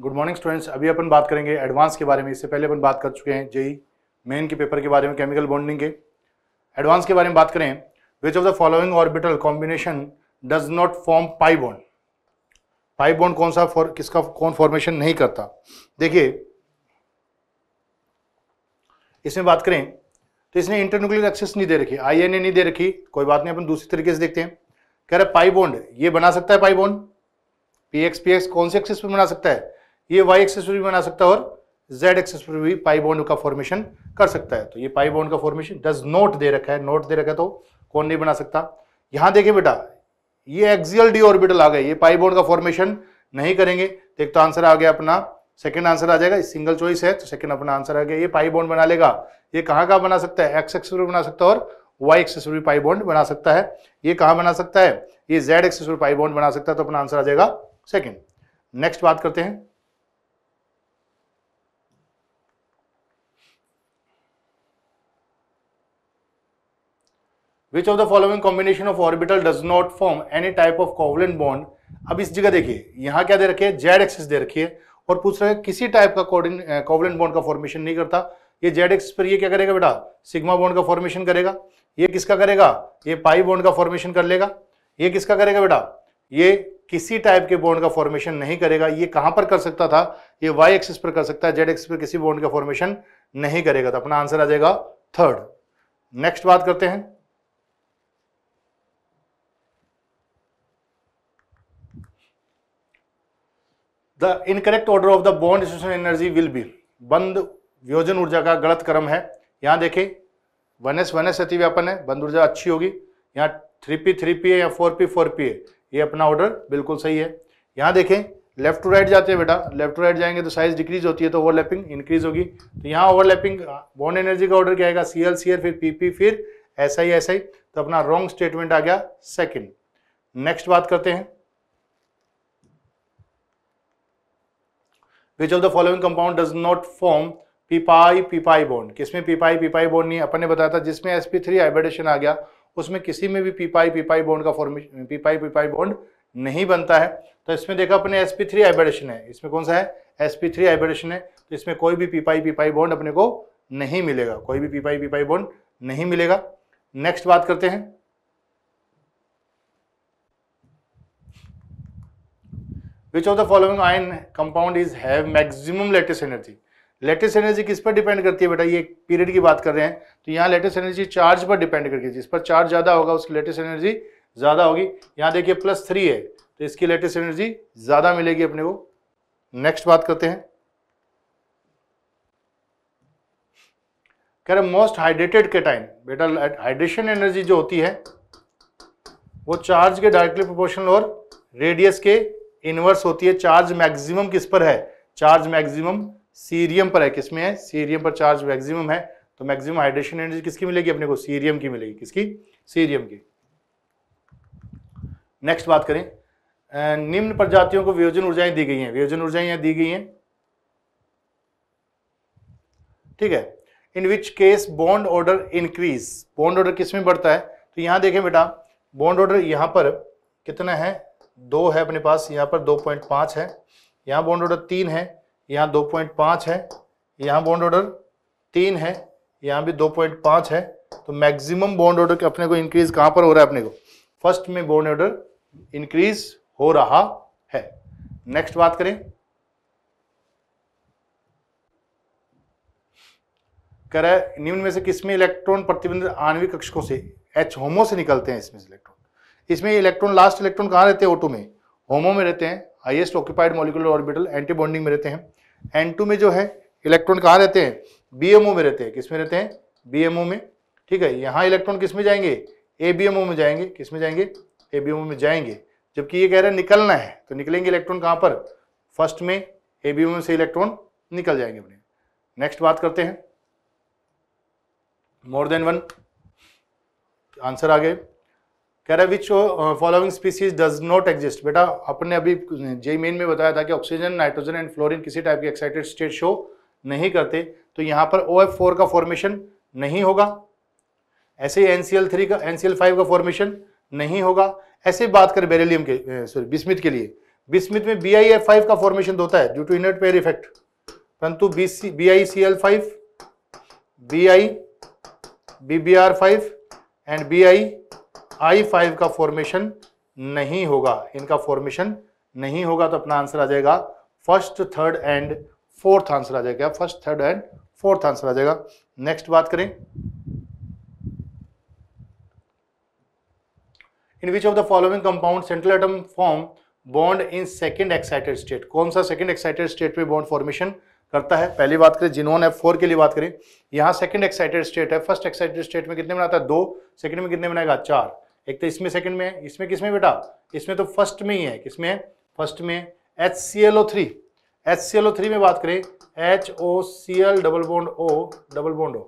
[SPEAKER 1] good morning students अभी अपन बात करेंगे एडवांस के बारे में इससे पहले अपन बात कर चुके हैं जेई मेन के पेपर के बारे में केमिकल बॉन्डिंग के एडवांस के बारे में बात करें which of the following orbital combination does not form pi bond pipe bond कौन सा फॉर किसका कौन फॉर्मेशन नहीं करता देखिए इसमें बात करें तो इसने इंटरन्यूक्लियर एक्सेस नहीं दे रखी आई एन ए नहीं दे रखी कोई बात नहीं अपन दूसरी तरीके से देखते हैं कह रहे पाई बॉन्ड ये बना सकता है pi bond p x p x कौन से एक्सेस पर बना सकता है ये वाई एक्सेस पर भी बना सकता है और जेड एक्सेस पर भी पाई बॉन्ड का फॉर्मेशन कर सकता है तो ये पाई बॉन्ड का फॉर्मेशन डज नोट दे रखा है नोट दे रखा है तो कौन नहीं बना सकता यहां देखे बेटा ये एक्सियल डी ऑर्बिटल आ गए ये बोर्ड का फॉर्मेशन नहीं करेंगे तो एक तो आंसर आ गया अपना सेकंड आंसर आ जाएगा सिंगल चॉइस है तो सेकंड अपना आंसर आ गया ये पाई बोन्ड बना लेगा ये कहाँ कहाँ बना सकता है एक्स एक्स बना सकता है और वाई एक्सेस पाई बोन्ड बना सकता है ये कहाँ बना सकता है ये जेड एक्सेस पाई बोन्ड बना सकता है तो अपना आंसर आ जाएगा सेकंड नेक्स्ट बात करते हैं which of the following combination of orbital does not form any type of covalent bond अब इस जगह देखिए यहाँ क्या दे रखी जेड एक्सिस दे रखिए और पूछ रहे हैं किसी टाइप का कोवलेंट बॉन्ड का फॉर्मेशन नहीं करता ये जेड एक्स पर ये क्या करेगा बेटा सिग्मा बॉन्ड का फॉर्मेशन करेगा ये किसका करेगा ये पाई बॉन्ड का फॉर्मेशन कर लेगा ये किसका करेगा बेटा ये किसी टाइप के बॉन्ड का फॉर्मेशन नहीं करेगा ये कहां पर कर सकता था ये वाई एक्सिस पर कर सकता है जेड एक्सिस पर किसी बॉन्ड का फॉर्मेशन नहीं करेगा तो अपना आंसर आ जाएगा थर्ड नेक्स्ट बात करते हैं the incorrect order of the bond dissociation energy will be बंद व्योजन ऊर्जा का गलत क्रम है यहाँ देखें वन एस वन एस अतिव्यापन है बंद ऊर्जा अच्छी होगी यहाँ थ्री पी थ्री पी है या फोर पी फोर पी है ये अपना ऑर्डर बिल्कुल सही है यहाँ देखें लेफ्ट टू राइट जाते हैं बेटा लेफ्ट टू राइट जाएंगे तो साइज डिक्रीज होती है तो ओवरलैपिंग इंक्रीज होगी तो यहाँ ओवरलैपिंग बॉन्ड एनर्जी का ऑर्डर क्या आएगा सी एल सी एल फिर पी पी फिर एस आई एस आई तो अपना रॉन्ग स्टेटमेंट आ गया सेकेंड नेक्स्ट बात करते हैं which of the following compound does not form p pi p pi bond किसमें पीपाई पीपाई बॉन्ड नहीं अपन ने बताया था जिसमें एस पी थ्री हाइब्रिडेशन आ गया उसमें किसी में भी पीपाई पीपाई बॉन्ड का फॉर्मेशन पीपाई पीपाई बॉन्ड नहीं बनता है तो इसमें देखा अपने एस पी थ्री हाइब्रिडेशन है इसमें कौन सा है एस पी थ्री हाइब्रिडेशन है तो इसमें कोई भी पीपाई पीपाई बॉन्ड अपने को नहीं मिलेगा कोई भी पीपाई पीपाई बॉन्ड नहीं मिलेगा नेक्स्ट बात करते हैं which of the following ion compound is have maximum lattice energy lattice energy किस पर डिपेंड करती है बेटा ये पीरियड की बात कर रहे हैं तो यहाँ लेटेस्ट एनर्जी चार्ज पर डिपेंड करके जिस पर चार्ज ज़्यादा होगा उसकी लेटेस्ट एनर्जी ज़्यादा होगी यहाँ देखिए प्लस थ्री है तो इसकी लेटेस्ट एनर्जी ज़्यादा मिलेगी अपने को नेक्स्ट बात करते हैं कह रहे मोस्ट हाइड्रेटेड के टाइम बेटा हाइड्रेशन एनर्जी जो होती है वो चार्ज के डायरेक्टली प्रोपोर्शनल और रेडियस के इनवर्स होती है चार्ज मैक्सिमम किस पर है चार्ज मैक्सिमम सीरियम पर है किसमें है सीरियम पर चार्ज मैक्सिमम है तो मैक्सिमम हाइड्रेशन एनर्जी किसकी मिलेगी अपने को सीरियम की मिलेगी किसकी सीरियम की नेक्स्ट बात करें निम्न प्रजातियों को वियोजन ऊर्जाएं दी गई हैं वियोजन ऊर्जाएं दी गई हैं ठीक है in which case bond order increase bond order किसमें बढ़ता है तो यहां देखें बेटा बॉन्ड ऑर्डर यहां पर कितना है दो है अपने पास यहाँ पर दो पॉइंट पांच है यहाँ बॉन्ड ऑर्डर तीन है यहाँ दो पॉइंट पांच है यहाँ बॉन्ड ऑर्डर तीन है यहाँ भी दो पॉइंट पांच है तो मैक्सिमम बॉन्ड ऑर्डर अपने को इंक्रीज कहाँ पर हो रहा है अपने को फर्स्ट में बॉन्ड ऑर्डर इंक्रीज हो रहा है नेक्स्ट बात करें करें निम्न में से किसमें इलेक्ट्रॉन प्रतिबंध आणविक कक्षकों से एच होमो से निकलते हैं इसमें से इलेक्ट्रॉन इसमें इलेक्ट्रॉन लास्ट इलेक्ट्रॉन कहाँ रहते हैं ओ में होमो में रहते हैं highest occupied molecular orbital anti bonding में रहते हैं एन में जो है इलेक्ट्रॉन कहाँ रहते हैं बी में रहते हैं किस में रहते हैं बी में ठीक है यहाँ इलेक्ट्रॉन किस में जाएंगे ए में जाएंगे किस में जाएंगे ए में जाएंगे जबकि ये कह रहे हैं निकलना है तो निकलेंगे इलेक्ट्रॉन कहाँ पर फर्स्ट में ए में से इलेक्ट्रॉन निकल जाएंगे अपने नेक्स्ट बात करते हैं मोर देन वन आंसर आ गए कह रहा है which following species does not exist बेटा अपने अभी जे मेन में बताया था कि ऑक्सीजन नाइट्रोजन एंड फ्लोरिन किसी टाइप के एक्साइटेड स्टेट शो नहीं करते तो यहाँ पर ओ एफ फोर का फॉर्मेशन नहीं होगा ऐसे ही एन सी एल थ्री का एन सी एल फाइव का फॉर्मेशन नहीं होगा ऐसे बात करें बेरिलियम के सॉरी बिस्मिथ के लिए बिस्मिथ में बी आई एफ फाइव का फॉर्मेशन तो होता है due to inert pair effect परंतु B C B I C L five B I B B R five and B I I five का formation नहीं होगा इनका फॉर्मेशन नहीं होगा तो अपना आंसर आ जाएगा first third and fourth answer आ जाएगा first third and fourth answer आ जाएगा नेक्स्ट बात करें in which of the following compound central atom form bond in second excited state कौन सा सेकेंड एक्साइटेड स्टेट पे बॉन्ड फॉर्मेशन करता है पहली बात करें जिनोन एफ फोर के लिए बात करें यहां सेकेंड एक्साइटेड स्टेट है फर्स्ट एक्साइटेड स्टेट में कितने बनाता है दो सेकंड में कितने बनाएगा चार एक तो इसमें सेकंड में है इसमें किस में बेटा इसमें तो फर्स्ट में ही है किसमें में फर्स्ट में H C L O three H C L O three में बात करें H O C L double bond O double bond O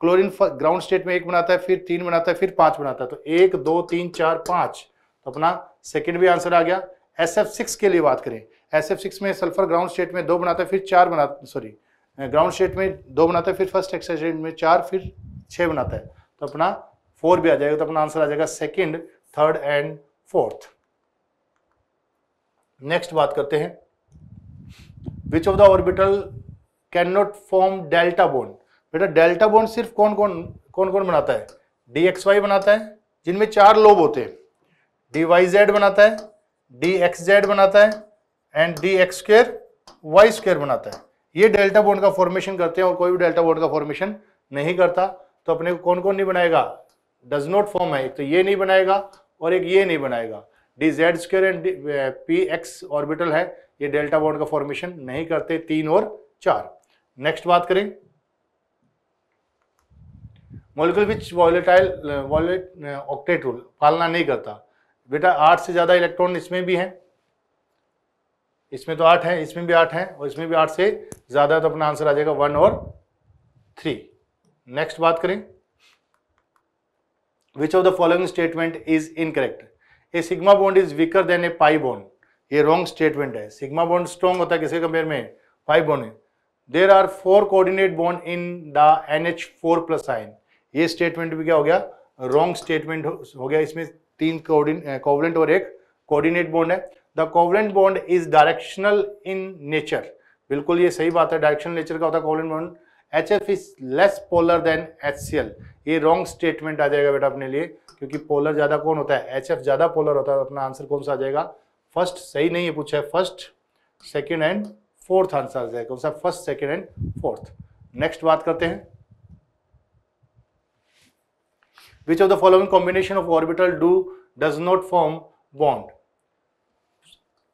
[SPEAKER 1] chlorine ground state में एक बनाता है फिर तीन बनाता है फिर पांच बनाता है तो एक दो तीन चार पांच तो अपना सेकेंड भी आंसर आ गया एस एफ सिक्स के लिए बात करें एस एफ सिक्स में सल्फर ग्राउंड स्टेट में दो बनाता है फिर चार बना सॉरी ग्राउंड स्टेट में दो बनाता है फिर फर्स्ट एक्साइड में चार फिर छः बनाता है तो अपना फोर भी आ जाएगा तो अपना आंसर आ जाएगा second third and fourth next बात करते हैं which of the orbital can not form delta bond बेटा डेल्टा बोन सिर्फ कौन कौन कौन कौन बनाता है डी एक्स वाई बनाता है जिनमें चार लोब होते हैं डी वाई जेड बनाता है डी एक्स जेड बनाता है and D X square Y square बनाता है ये डेल्टा बोन का फॉर्मेशन करते हैं और कोई भी डेल्टा बोन का फॉर्मेशन नहीं करता तो अपने को कौन कौन नहीं बनाएगा डज नॉट फॉर्म है एक तो ये नहीं बनाएगा और एक ये नहीं बनाएगा D Z square and P X orbital है ये डेल्टा बॉन्ड का फॉर्मेशन नहीं करते तीन और चार नेक्स्ट बात करें molecule which volatile violate octet rule पालना नहीं करता बेटा आठ से ज़्यादा इलेक्ट्रॉन इसमें भी हैं इसमें तो आठ है इसमें भी आठ है और इसमें भी आठ से ज़्यादा तो अपना आंसर आ जाएगा वन और थ्री नेक्स्ट बात करें which of the following statement is incorrect? A sigma bond is weaker than a pi bond ये रॉन्ग स्टेटमेंट है सिग्मा बॉन्ड स्ट्रॉन्ग होता है किसके कंपेयर में पाई बॉन्ड है there are four coordinate bond in the N H four plus ion ये statement भी क्या हो गया रॉन्ग स्टेटमेंट हो गया इसमें तीन कोवलेंट और एक कोऑर्डिनेट बॉन्ड है the covalent bond is directional in nature बिल्कुल ये सही बात है डायरेक्शनल नेचर का होता है covalent bond H F is less polar than H C L ये रॉन्ग स्टेटमेंट आ जाएगा बेटा अपने लिए क्योंकि पोलर ज़्यादा कौन होता है एच एफ ज़्यादा पोलर होता है अपना आंसर कौन सा आ जाएगा फर्स्ट सही नहीं है पूछा है first second and fourth answer आ जाएगा कौन सा first second and fourth next बात करते हैं which of the following combination of orbital do does not form bond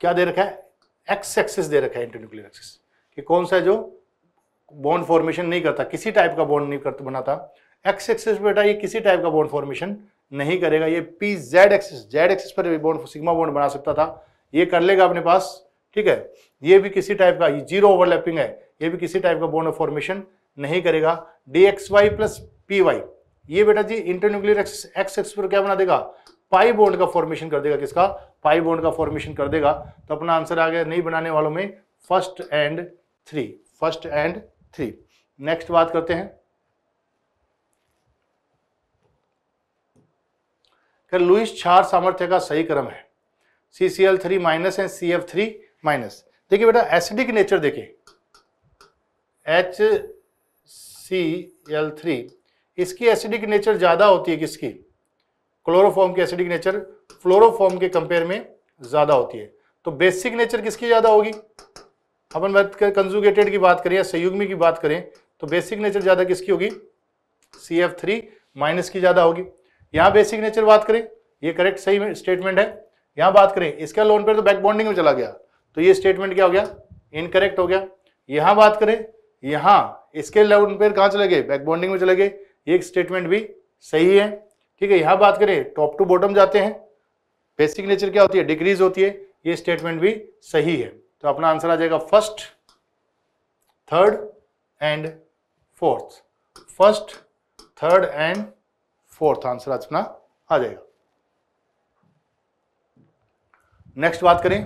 [SPEAKER 1] क्या दे रखा है एक्स एक्सिस दे रखा है इंटरन्यूक्लियर एक्सिस कि कौन सा है जो बॉन्ड फॉर्मेशन नहीं करता किसी टाइप का बॉन्ड नहीं करता बनाता एक्स एक्सिस बेटा ये किसी टाइप का बॉन्ड फॉर्मेशन नहीं करेगा ये P Z axis Z axis पर बॉन्ड सिग्मा बॉन्ड बना सकता था ये कर लेगा अपने पास ठीक है ये भी किसी टाइप का जीरो ओवरलैपिंग है ये भी किसी टाइप का बॉन्ड फॉर्मेशन नहीं करेगा D X Y plus P Y ये बेटा जी इंटरन्यूक्लियर एक्स एक्स पर क्या बना देगा पाई बॉन्ड का फॉर्मेशन कर देगा किसका पाई बॉन्ड का फॉर्मेशन कर देगा तो अपना आंसर आ गया नहीं बनाने वालों में first and three first and three next बात करते हैं कर लुइस क्षार सामर्थ्य का सही क्रम है C C L three minus and C F three minus देखिए बेटा एसिडिक नेचर देखिए एच सी एल थ्री इसकी एसिडिक नेचर ज़्यादा होती है किसकी क्लोरोफॉर्म की एसिडिक नेचर फ्लोरोफॉर्म के कंपेयर में ज़्यादा होती है तो बेसिक नेचर किसकी ज़्यादा होगी अपन बात कर कंजुगेटेड की बात करें या संयुग्मी की बात करें तो बेसिक नेचर ज़्यादा किसकी होगी सी एफ थ्री माइनस की ज़्यादा होगी यहाँ बेसिक नेचर बात करें ये करेक्ट सही स्टेटमेंट है यहाँ बात करें इसका लोन पेयर तो बैक बॉन्डिंग में चला गया तो ये स्टेटमेंट क्या हो गया इनकरेक्ट हो गया यहाँ बात करें यहाँ इसके लोन पेयर कहाँ चले गए बैक बॉन्डिंग में चले गए ये स्टेटमेंट भी सही है ठीक है यहाँ बात करें टॉप टू बॉटम जाते हैं बेसिक नेचर क्या होती है डिक्रीज होती है ये स्टेटमेंट भी सही है तो अपना आंसर आ जाएगा first third and fourth first third and fourth answer अपना आ जाएगा नेक्स्ट बात करें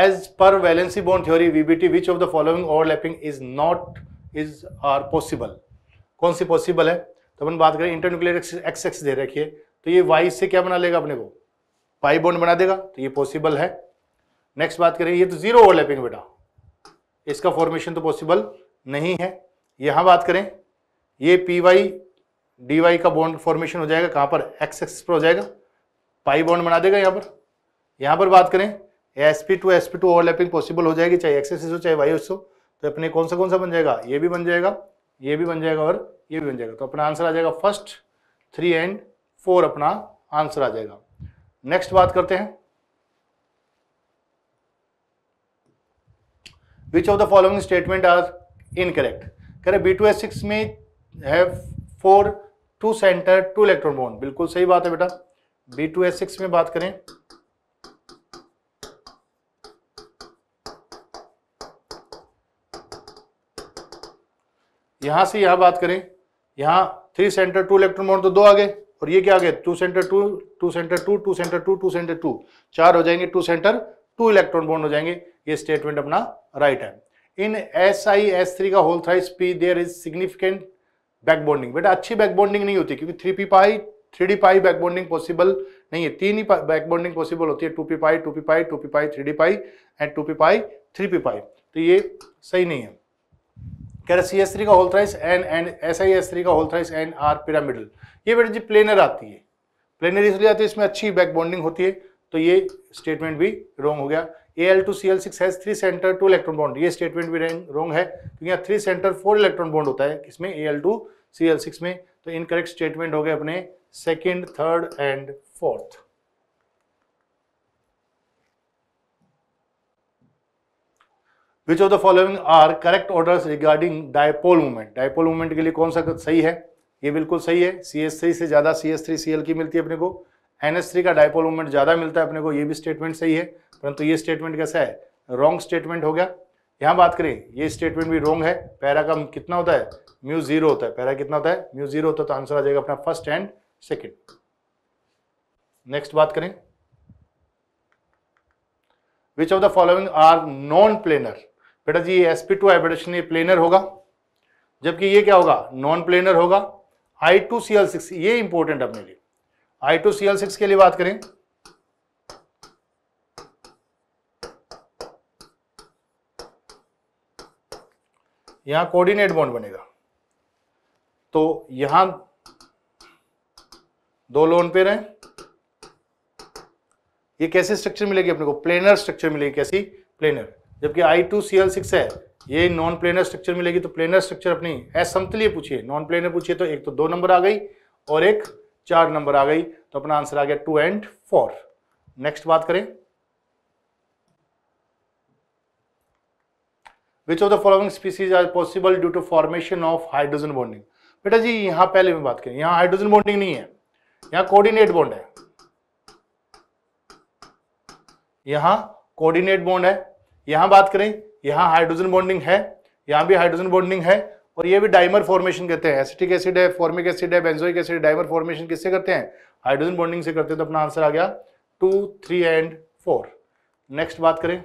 [SPEAKER 1] as per valency bond theory VBT which of the following overlapping is not is are possible कौन सी पॉसिबल है तो अपन बात करें इंटरन्यूक्लियर एक्स एक्स दे रखिए तो ये वाई से क्या बना लेगा अपने को पाई बॉन्ड बना देगा तो ये पॉसिबल है नेक्स्ट बात करें ये तो जीरो ओवरलैपिंग बेटा इसका फॉर्मेशन तो पॉसिबल नहीं है यहाँ बात करें ये पी वाई डी वाई का बॉन्ड फॉर्मेशन हो जाएगा कहाँ पर एक्स एक्स पर हो जाएगा पाई बॉन्ड बना देगा यहाँ पर यहाँ पर बात करें S P two S P two overlapping possible हो जाएगी चाहे एक्सेस हो चाहे वाई हो तो अपने कौन सा कौन सा बन जाएगा ये भी बन जाएगा ये भी बन जाएगा और ये भी बन जाएगा तो अपना आंसर आ जाएगा फर्स्ट थ्री एंड फोर अपना आंसर आ जाएगा नेक्स्ट बात करते हैं which of the following statement are incorrect करें बी टू एस सिक्स में है four two centre two electron bond बिल्कुल सही बात है बेटा बी टू एस सिक्स में बात करें यहां से यहां बात करें यहां three centre two electron bond तो दो आ गए और ये क्या आ गए two centre two two centre two two centre two two centre two चार हो जाएंगे two centre two electron bond हो जाएंगे ये स्टेटमेंट अपना राइट right है in S I S three का whole thrice P there is significant back bonding बेटा अच्छी बैक बॉन्डिंग नहीं होती क्योंकि three P pi three D pi back bonding possible नहीं है तीन ही बैक बॉन्डिंग पॉसिबल होती है two P pi two P pi two P pi three D pi and two P pi three P pi तो ये सही नहीं है कह रहे सी एस थ्री का whole thrice N and S I S three का whole thrice N are pyramidal ये बेटा जी प्लेनर आती है प्लेनर इसलिए आती है इसमें अच्छी बैक बॉन्डिंग होती है तो ये स्टेटमेंट भी रॉन्ग हो गया A L two C L six has three centre two electron bond ये स्टेटमेंट भी रॉन्ग है क्योंकि यहाँ three centre four electron bond होता है इसमें A L two C L six में तो इनकरेक्ट स्टेटमेंट हो गए अपने second third and fourth Which of the following are correct orders regarding dipole movement dipole movement के लिए कौन सा सही है ये बिल्कुल सही है सी एस थ्री से ज़्यादा C S three C L की मिलती है अपने को एन एस थ्री का डायपोल मोमेंट ज़्यादा मिलता है अपने को ये भी स्टेटमेंट सही है परंतु ये स्टेटमेंट कैसा है रॉन्ग स्टेटमेंट हो गया यहाँ बात करें ये स्टेटमेंट भी रॉन्ग है पैरा का कितना होता है म्यू जीरो होता है पैरा कितना होता है म्यू जीरो होता है तो आंसर आ जाएगा अपना फर्स्ट एंड सेकेंड नेक्स्ट बात करें which of the following are non planar बेटा जी एस पी टू हाइब्रिडेशन ये प्लेनर होगा जबकि ये क्या होगा नॉन प्लेनर होगा I two C L six ये इंपॉर्टेंट अपने लिए I two C L six के लिए बात करें यहां कोऑर्डिनेट बॉन्ड बनेगा तो यहां दो लोन पेर है ये कैसी स्ट्रक्चर मिलेगी अपने को प्लेनर स्ट्रक्चर मिलेगी कैसी प्लेनर जबकि I two C L six है ये नॉन प्लेनर स्ट्रक्चर मिलेगी तो प्लेनर स्ट्रक्चर अपनी समतलिए पूछिए नॉन प्लेनर पूछिए तो एक तो दो नंबर आ गई और एक चार नंबर आ गई तो अपना आंसर आ गया टू एंड फोर नेक्स्ट बात करें which of the following species are possible due to formation of hydrogen bonding बेटा जी यहां पहले में बात करें यहां हाइड्रोजन बॉन्डिंग नहीं है यहां कोऑर्डिनेट बॉन्ड है यहां कोऑर्डिनेट बॉन्ड है यहां बात करें यहां हाइड्रोजन बॉन्डिंग है यहां भी हाइड्रोजन बॉन्डिंग है और ये भी डाइमर फॉर्मेशन कहते हैं एसिटिक एसिड है फॉर्मिक एसिड है बेंजोइक एसिड डाइमर फॉर्मेशन किससे करते हैं हाइड्रोजन बॉन्डिंग से करते हैं तो अपना आंसर आ गया two three and four next बात करें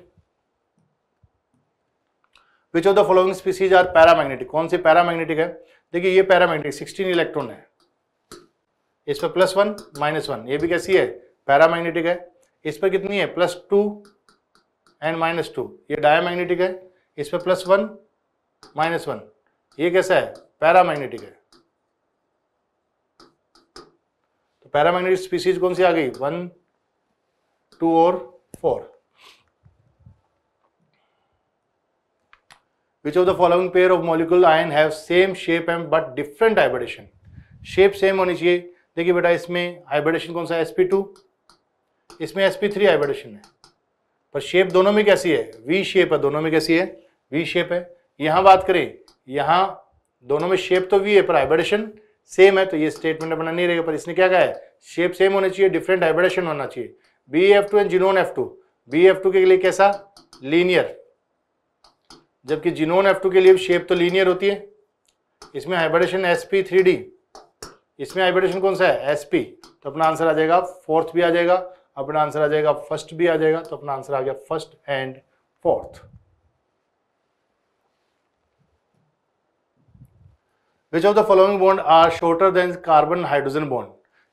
[SPEAKER 1] which of the following species are paramagnetic कौन सी पैरामैग्नेटिक है देखिए ये पैरामैग्नेटिक 16 इलेक्ट्रॉन है इस पर प्लस वन माइनस वन ये भी कैसी है पैरामैग्नेटिक है इस पर कितनी है plus two and minus two ये डायामैग्नेटिक है इस पर प्लस वन माइनस वन ये कैसा है पैरामैग्नेटिक है तो पैरामैग्नेटिक स्पीसीज कौन सी आ गई वन टू और four which of the following pair of molecule ion have same shape and but different hybridisation shape same होनी चाहिए देखिए बेटा इसमें हाइब्रिडेशन कौन सा है टू इसमें sp3 हाइब्रिडेशन है पर शेप दोनों में कैसी है वी शेप है दोनों में कैसी है वी शेप है यहां बात करें यहां दोनों में शेप तो वी है पर हाइब्रिडेशन सेम है तो ये स्टेटमेंट अपना नहीं रहेगा पर इसने क्या कहा है शेप सेम होना चाहिए डिफरेंट हाइब्रिडेशन होना चाहिए B F two and xenon F two B F two के लिए कैसा लीनियर जबकि जिनोन एफ टू के लिए शेप तो लीनियर होती है इसमें hybridisation S P three D इसमें हाइब्रिडेशन कौन सा है एस पी तो अपना आंसर आ जाएगा फोर्थ भी आ जाएगा अपना आंसर आ जाएगा फर्स्ट भी आ जाएगा तो अपना आंसर आ गया first and fourth which of the following bond are shorter than carbon hydrogen bond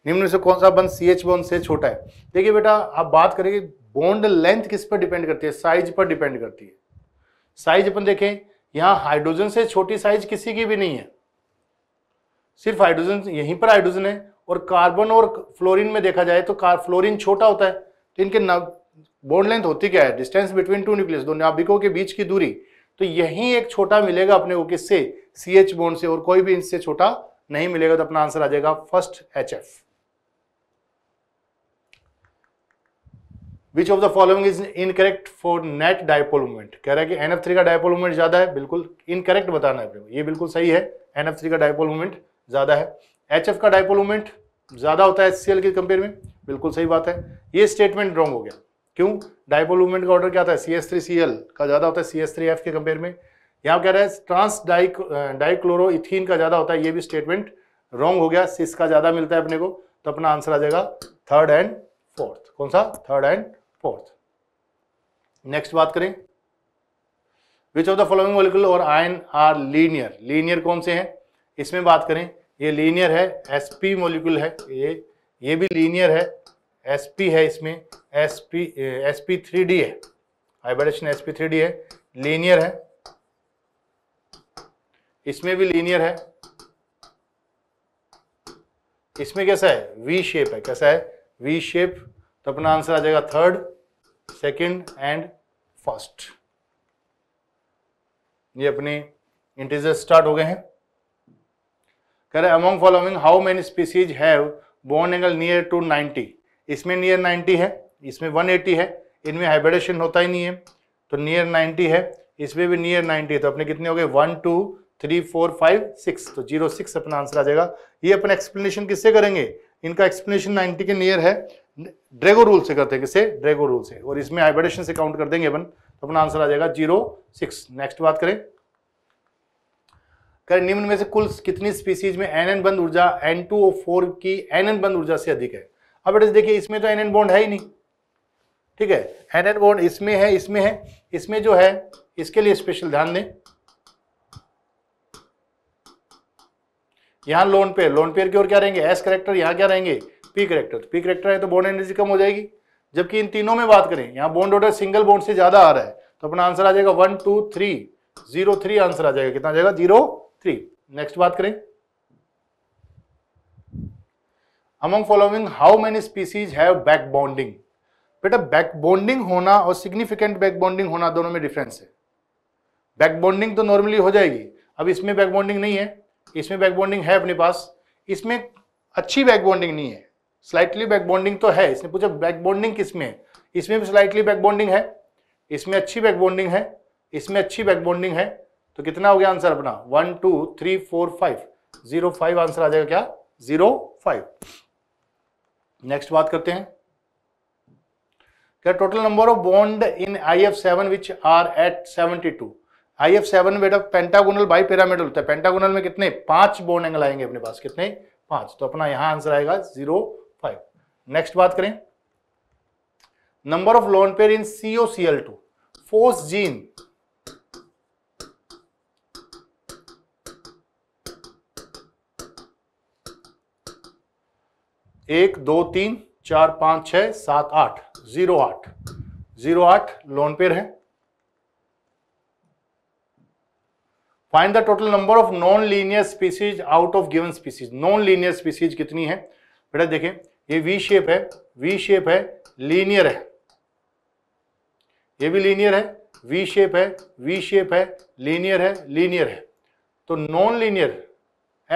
[SPEAKER 1] निम्न से कौन सा बॉन्ड सी एच बॉन्ड से छोटा है देखिए बेटा आप बात करेंगे बॉन्ड लेंथ किस पर डिपेंड करती है साइज पर डिपेंड करती है साइज अपन देखें यहाँ हाइड्रोजन से छोटी साइज किसी की भी नहीं है सिर्फ हाइड्रोजन यहीं पर हाइड्रोजन है और कार्बन और फ्लोरीन में देखा जाए तो फ्लोरीन छोटा होता है तो इनके बॉन्ड लेंथ होती क्या है डिस्टेंस बिटवीन टू न्यूक्लियस दो नाभिकों के बीच की दूरी तो यही एक छोटा मिलेगा अपने को किससे सी एच बोन से और कोई भी इनसे छोटा नहीं मिलेगा तो अपना आंसर आ जाएगा first H F which of the following is incorrect for net dipole movement कह रहा है कि एनएफ थ्री का डायपोल मूवमेंट ज्यादा है बिल्कुल इनकरेक्ट बताना है ये बिल्कुल सही है एनएफ थ्री का डायपोल मूवमेंट ज्यादा है एच एफ का डायपोल मूवमेंट ज्यादा होता है एच सी एल के कंपेयर में बिल्कुल सही बात है ये स्टेटमेंट रॉन्ग हो गया क्यों डाइपोल मूवमेंट का ऑर्डर क्या होता है C S three C L का ज़्यादा होता है सी एस थ्री एफ के कंपेयर में यहाँ कह रहा है ट्रांस डाइक्लोरो डाइक्लोरोथीन का ज़्यादा होता है ये भी स्टेटमेंट रॉन्ग हो गया सिस का ज़्यादा मिलता है अपने को तो अपना आंसर आ जाएगा थर्ड एंड फोर्थ कौन सा थर्ड एंड फोर्थ नेक्स्ट बात करें which of the following molecule और आयन आर लीनियर लीनियर कौन से हैं इसमें बात करें ये लीनियर है एसपी मोलिकुल है ये ये भी लीनियर है एस पी है इसमें S P S P three D है hybridisation S P three D है लीनियर है इसमें भी लीनियर है इसमें कैसा है वी शेप है कैसा है वी शेप तो अपना आंसर आ जाएगा थर्ड सेकंड एंड फर्स्ट ये अपने इंटीजर स्टार्ट हो गए हैं कह रहे among following how many species have bond angle near to 90 इसमें नियर 90 है इसमें 180 है इनमें हाइब्रिडेशन होता ही नहीं है तो नियर 90 है इसमें भी नियर 90 है तो अपने कितने हो गए one two three four five six तो जीरो सिक्स अपना आंसर आ जाएगा ये अपन एक्सप्लेनेशन किससे करेंगे इनका एक्सप्लेनेशन नाइन्टी के नियर है ड्रेगो रूल से करते हैं किससे ड्रेगो रूल से और इसमें हाइब्रिडेशन से काउंट कर देंगे अपन तो अपना आंसर आ जाएगा जीरो सिक्स नेक्स्ट बात करें करें निम्न में से कुल कितनी स्पीसीज में एन एन बंद ऊर्जा एन टू ओ फोर की एन एन बंद ऊर्जा से अधिक है अब हाँ, बेटे देखिए इसमें तो एन एन बॉन्ड है ही नहीं ठीक है एन एन बॉन्ड इसमें है इसमें है इसमें जो है इसके लिए स्पेशल ध्यान दें यहां लोन पेयर लोन पेयर की ओर क्या रहेंगे एस करेक्टर यहां क्या रहेंगे पी करेक्टर पी करेक्टर है तो बॉन्ड एनर्जी कम हो जाएगी जबकि इन तीनों में बात करें यहां बॉन्ड ऑर्डर सिंगल बॉन्ड से ज्यादा आ रहा है तो अपना आंसर आ जाएगा one two three zero three answer आ जाएगा कितना आ जाएगा जीरो थ्री नेक्स्ट बात करें among following how many species have back bonding बेटा बैक बॉन्डिंग होना और सिग्निफिकेंट बैक बॉन्डिंग होना दोनों में डिफरेंस है बैक बॉन्डिंग तो नॉर्मली हो जाएगी अब इसमें बैक बॉन्डिंग नहीं है इसमें बैक बॉन्डिंग है अपने पास इसमें अच्छी बैक बॉन्डिंग नहीं है स्लाइटली बैक बॉन्डिंग तो है इसने पूछा बैक बॉन्डिंग किस में है इसमें भी स्लाइटली बैक बॉन्डिंग है इसमें अच्छी बैक बॉन्डिंग है इसमें अच्छी बैक बॉन्डिंग है तो कितना हो गया आंसर अपना one two three four five zero five answer आ जाएगा क्या जीरो फाइव नेक्स्ट बात करते हैं क्या total number of bond in I F seven which are at seventy two I F seven बेटा पेंटागोनल बाई पेरामिडल होता है पेंटागोनल में कितने पांच बॉन्ड एंगल आएंगे अपने पास कितने पांच तो अपना यहां आंसर आएगा जीरो फाइव नेक्स्ट बात करें number of lone pair in CO C L two phosgene एक दो तीन चार पाँच छः सात आठ जीरो आठ जीरो आठ लोन पेयर है find the total number of non linear species out of given species non linear species कितनी है बेटा देखें ये वी शेप है वी शेप है लीनियर है ये भी लीनियर है वी शेप है वी शेप है लीनियर है लीनियर है तो नॉन लीनियर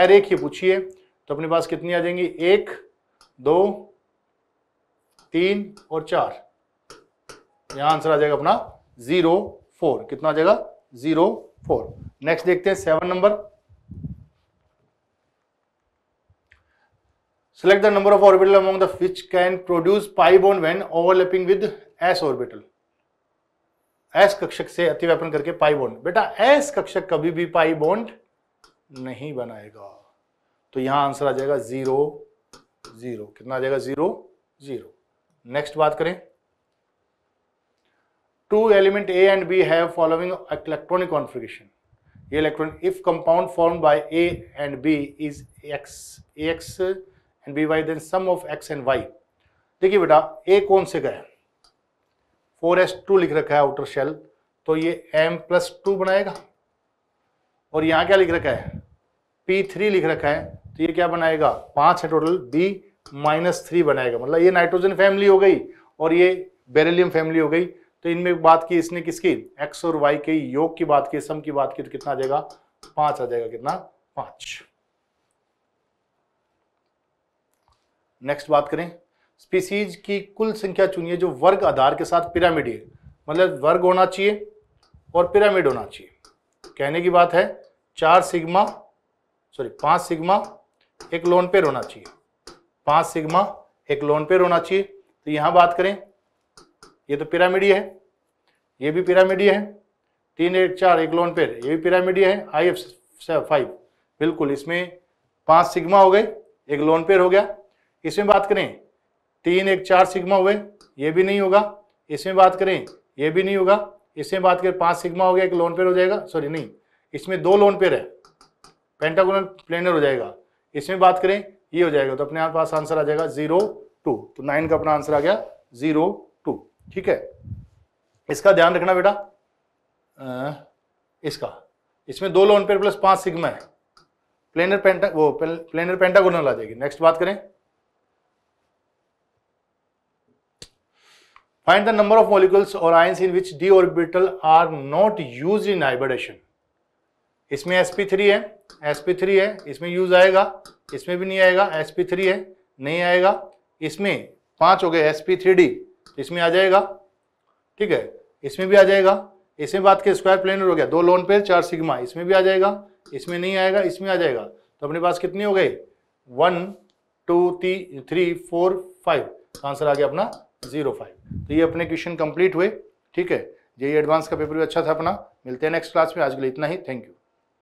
[SPEAKER 1] एरे की पूछिए तो अपने पास कितनी आ जाएंगी एक दो तीन और चार यहां आंसर आ जाएगा अपना जीरो फोर कितना आ जाएगा जीरो फोर नेक्स्ट देखते हैं seven number select the number of orbital among the which can produce pi bond when overlapping with s orbital s कक्षक से अतिव्यापन करके पाई बॉन्ड बेटा एस कक्षक कभी भी पाई बॉन्ड नहीं बनाएगा तो यहां आंसर आ जाएगा जीरो जीरो कितना आ जाएगा जीरो जीरो नेक्स्ट बात करें two element A and B have following electronic configuration ये electronic if compound form by A and B is X A X and B Y then sum of X and Y देखिए बेटा ए कौन से का है four S to लिख रखा है आउटर शेल तो ये एम प्लस टू बनाएगा और यहाँ क्या लिख रखा है पी थ्री लिख रखा है तो ये क्या बनाएगा पांच है टोटल बी माइनस थ्री बनाएगा मतलब ये नाइट्रोजन फैमिली हो गई और ये बेरेलियम फैमिली हो गई तो इनमें बात की इसने किसकी एक्स और वाई के योग की बात की सम की बात की तो कितना आ जाएगा पांच आ जाएगा कितना पांच नेक्स्ट बात करें स्पीसीज की कुल संख्या चुनिए जो वर्ग आधार के साथ पिरामिड है मतलब वर्ग होना चाहिए और पिरामिड होना चाहिए कहने की बात है चार सिग्मा सॉरी पांच सिग्मा एक लोन पेयर होना चाहिए पांच सिग्मा एक लोन पेयर होना चाहिए तो यहां बात करें ये तो पिरामिडी है ये भी पिरामिडी है तीन एक चार एक लोन पेयर ये भी पिरामिडी है आई एफ फाइव बिल्कुल इसमें पांच सिग्मा हो गए एक लोन पेयर हो गया इसमें बात करें तीन एक चार सिग्मा हुए ये भी नहीं होगा इसमें बात करें ये भी नहीं होगा इसमें बात करें पांच सिग्मा हो गया एक लोन पेयर हो जाएगा सॉरी नहीं इसमें दो लोन पेयर है पेंटागोनल प्लेनर हो जाएगा इसमें बात करें ये हो जाएगा तो अपने आप पास आंसर आ जाएगा जीरो टू तो नाइन का अपना आंसर आ गया जीरो टू ठीक है इसका ध्यान रखना बेटा इसका इसमें दो लोन पेयर प्लस पांच सिग्मा है प्लेनर पेंटा वो प्लेनर पेंटागोनल आ जाएगी नेक्स्ट बात करें find the number of molecules और ions in which d orbital are not use in hybridisation इसमें sp3 है sp3 है इसमें यूज आएगा इसमें भी नहीं आएगा sp3 है नहीं आएगा इसमें पांच हो गए sp3d इसमें आ जाएगा ठीक है इसमें भी आ जाएगा इसमें बात के स्क्वायर प्लेनर हो गया दो लोन पे चार सिग्मा इसमें भी आ जाएगा इसमें नहीं आएगा इसमें आ जाएगा तो अपने पास कितने हो गए one two three four five answer आ गया अपना जीरो फाइव तो ये अपने क्वेश्चन कंप्लीट हुए ठीक है ये एडवांस का पेपर भी अच्छा था अपना मिलते हैं नेक्स्ट क्लास में आज के लिए इतना ही थैंक यू